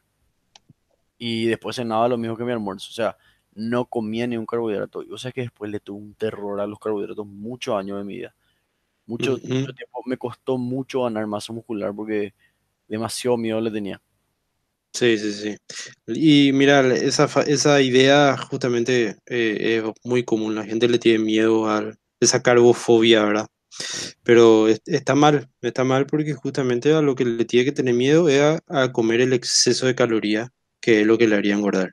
Y después cenaba lo mismo que mi almuerzo, o sea, no comía ni un carbohidrato. O sea que después le tuve un terror a los carbohidratos muchos años de mi vida. Mucho, mucho tiempo me costó mucho ganar masa muscular porque demasiado miedo le tenía. Sí, sí, sí. Y mira, esa, idea justamente eh, es muy común. La gente le tiene miedo a esa carbofobia, ¿verdad? Pero está mal, está mal porque justamente a lo que le tiene que tener miedo es a, comer el exceso de caloría que es lo que le haría engordar.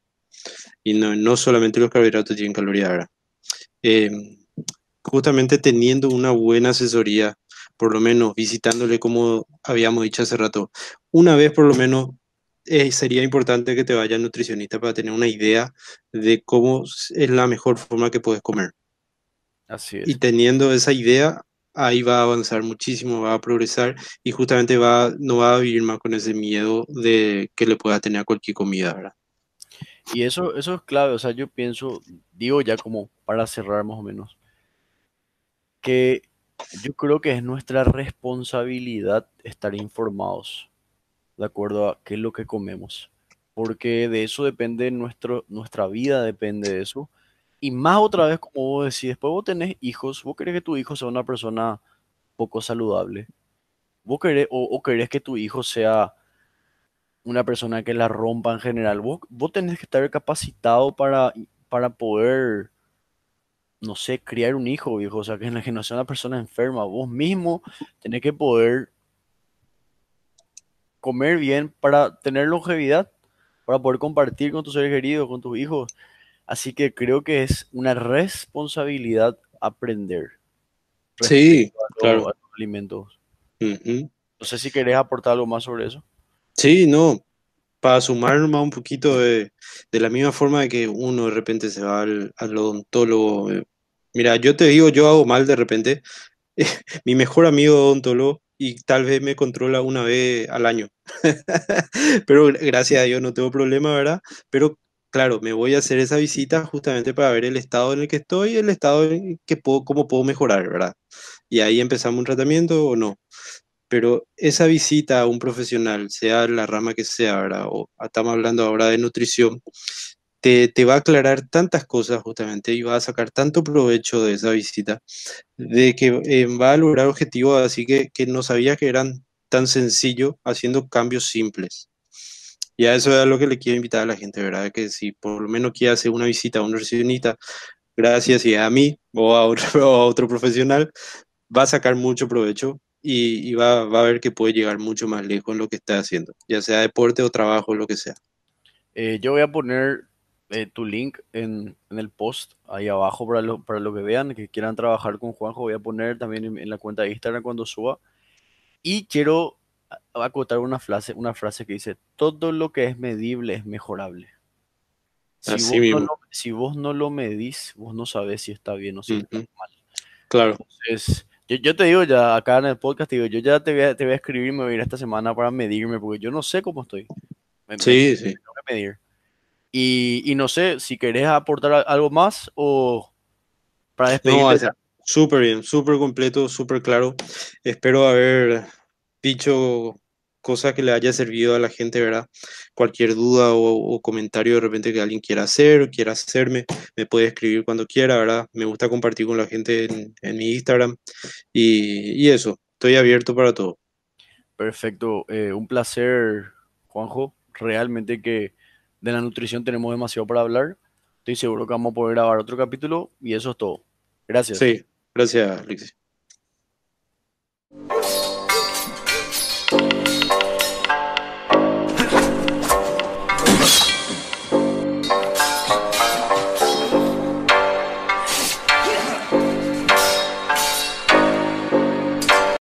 Y no, solamente los carbohidratos tienen caloría ¿verdad? Em, justamente teniendo una buena asesoría, por lo menos visitándole como habíamos dicho hace rato, una vez por lo menos eh, sería importante que te vaya al nutricionista para tener una idea de cómo es la mejor forma que puedes comer. Así Y teniendo esa idea, ahí va a avanzar muchísimo, va a progresar y justamente va, no va a vivir más con ese miedo de que le pueda tener a cualquier comida, ¿verdad? Y eso, eso es clave, o sea, yo pienso, digo ya como para cerrar más o menos, que yo creo que es nuestra responsabilidad estar informados de acuerdo a qué es lo que comemos, porque de eso depende nuestro, nuestra vida, depende de eso. Y más otra vez, como vos decís, después vos tenés hijos, vos querés que tu hijo sea una persona poco saludable, vos querés o, querés que tu hijo sea una persona que la rompa en general, vos, vos tenés que estar capacitado para, para poder no sé, criar un hijo, viejo, o sea, que, que no sea una persona enferma, vos mismo tenés que poder comer bien para tener longevidad, para poder compartir con tus seres queridos, con tus hijos. Así que creo que es una responsabilidad aprender. Sí, claro. alimentos. No sé si querés aportar algo más sobre eso. Sí, no para sumarnos un poquito de, la misma forma de que uno de repente se va al, al odontólogo. Eh, mira, yo te digo, yo hago mal de repente. <laughs> Mi mejor amigo odontólogo y tal vez me controla una vez al año. <laughs> Pero gracias a Dios no tengo problema, ¿verdad? Pero claro, me voy a hacer esa visita justamente para ver el estado en el que estoy, el estado en que puedo, cómo puedo mejorar, ¿verdad? Y ahí empezamos un tratamiento o no pero esa visita a un profesional, sea la rama que sea, ahora o estamos hablando ahora de nutrición, te, va a aclarar tantas cosas justamente y va a sacar tanto provecho de esa visita, de que eh, va a lograr objetivos así que, no sabía que eran tan sencillos haciendo cambios simples. Y a eso es a lo que le quiero invitar a la gente, ¿verdad? Que si por lo menos quiere hacer una visita a un nutricionista, gracias y a mí o a otro <laughs> profesional, va a sacar mucho provecho y, va, va, a ver que puede llegar mucho más lejos en lo que está haciendo, ya sea deporte o trabajo, lo que sea. Eh, yo voy a poner eh, tu link en, en, el post ahí abajo para lo, para lo que vean, que quieran trabajar con Juanjo. Voy a poner también en, la cuenta de Instagram cuando suba. Y quiero acotar una frase, una frase que dice, todo lo que es medible es mejorable. Si, vos, No lo, si vos no lo medís, vos no sabés si está bien o si está mal. Claro. Entonces, yo, yo, te digo ya, acá en el podcast, digo, yo ya te voy a, te voy a escribir, me voy a ir esta semana para medirme, porque yo no sé cómo estoy. sí, sí. que medir. Y, no sé si querés aportar algo más o para despedirte. No, súper bien, súper completo, súper claro. Espero haber dicho cosa que le haya servido a la gente, ¿verdad? Cualquier duda o, comentario de repente que alguien quiera hacer o quiera hacerme, me puede escribir cuando quiera, ¿verdad? Me gusta compartir con la gente en, mi Instagram y, eso, estoy abierto para todo. Perfecto, eh, un placer, Juanjo. Realmente que de la nutrición tenemos demasiado para hablar. Estoy seguro que vamos a poder grabar otro capítulo y eso es todo. Gracias. Sí, gracias, Alexis.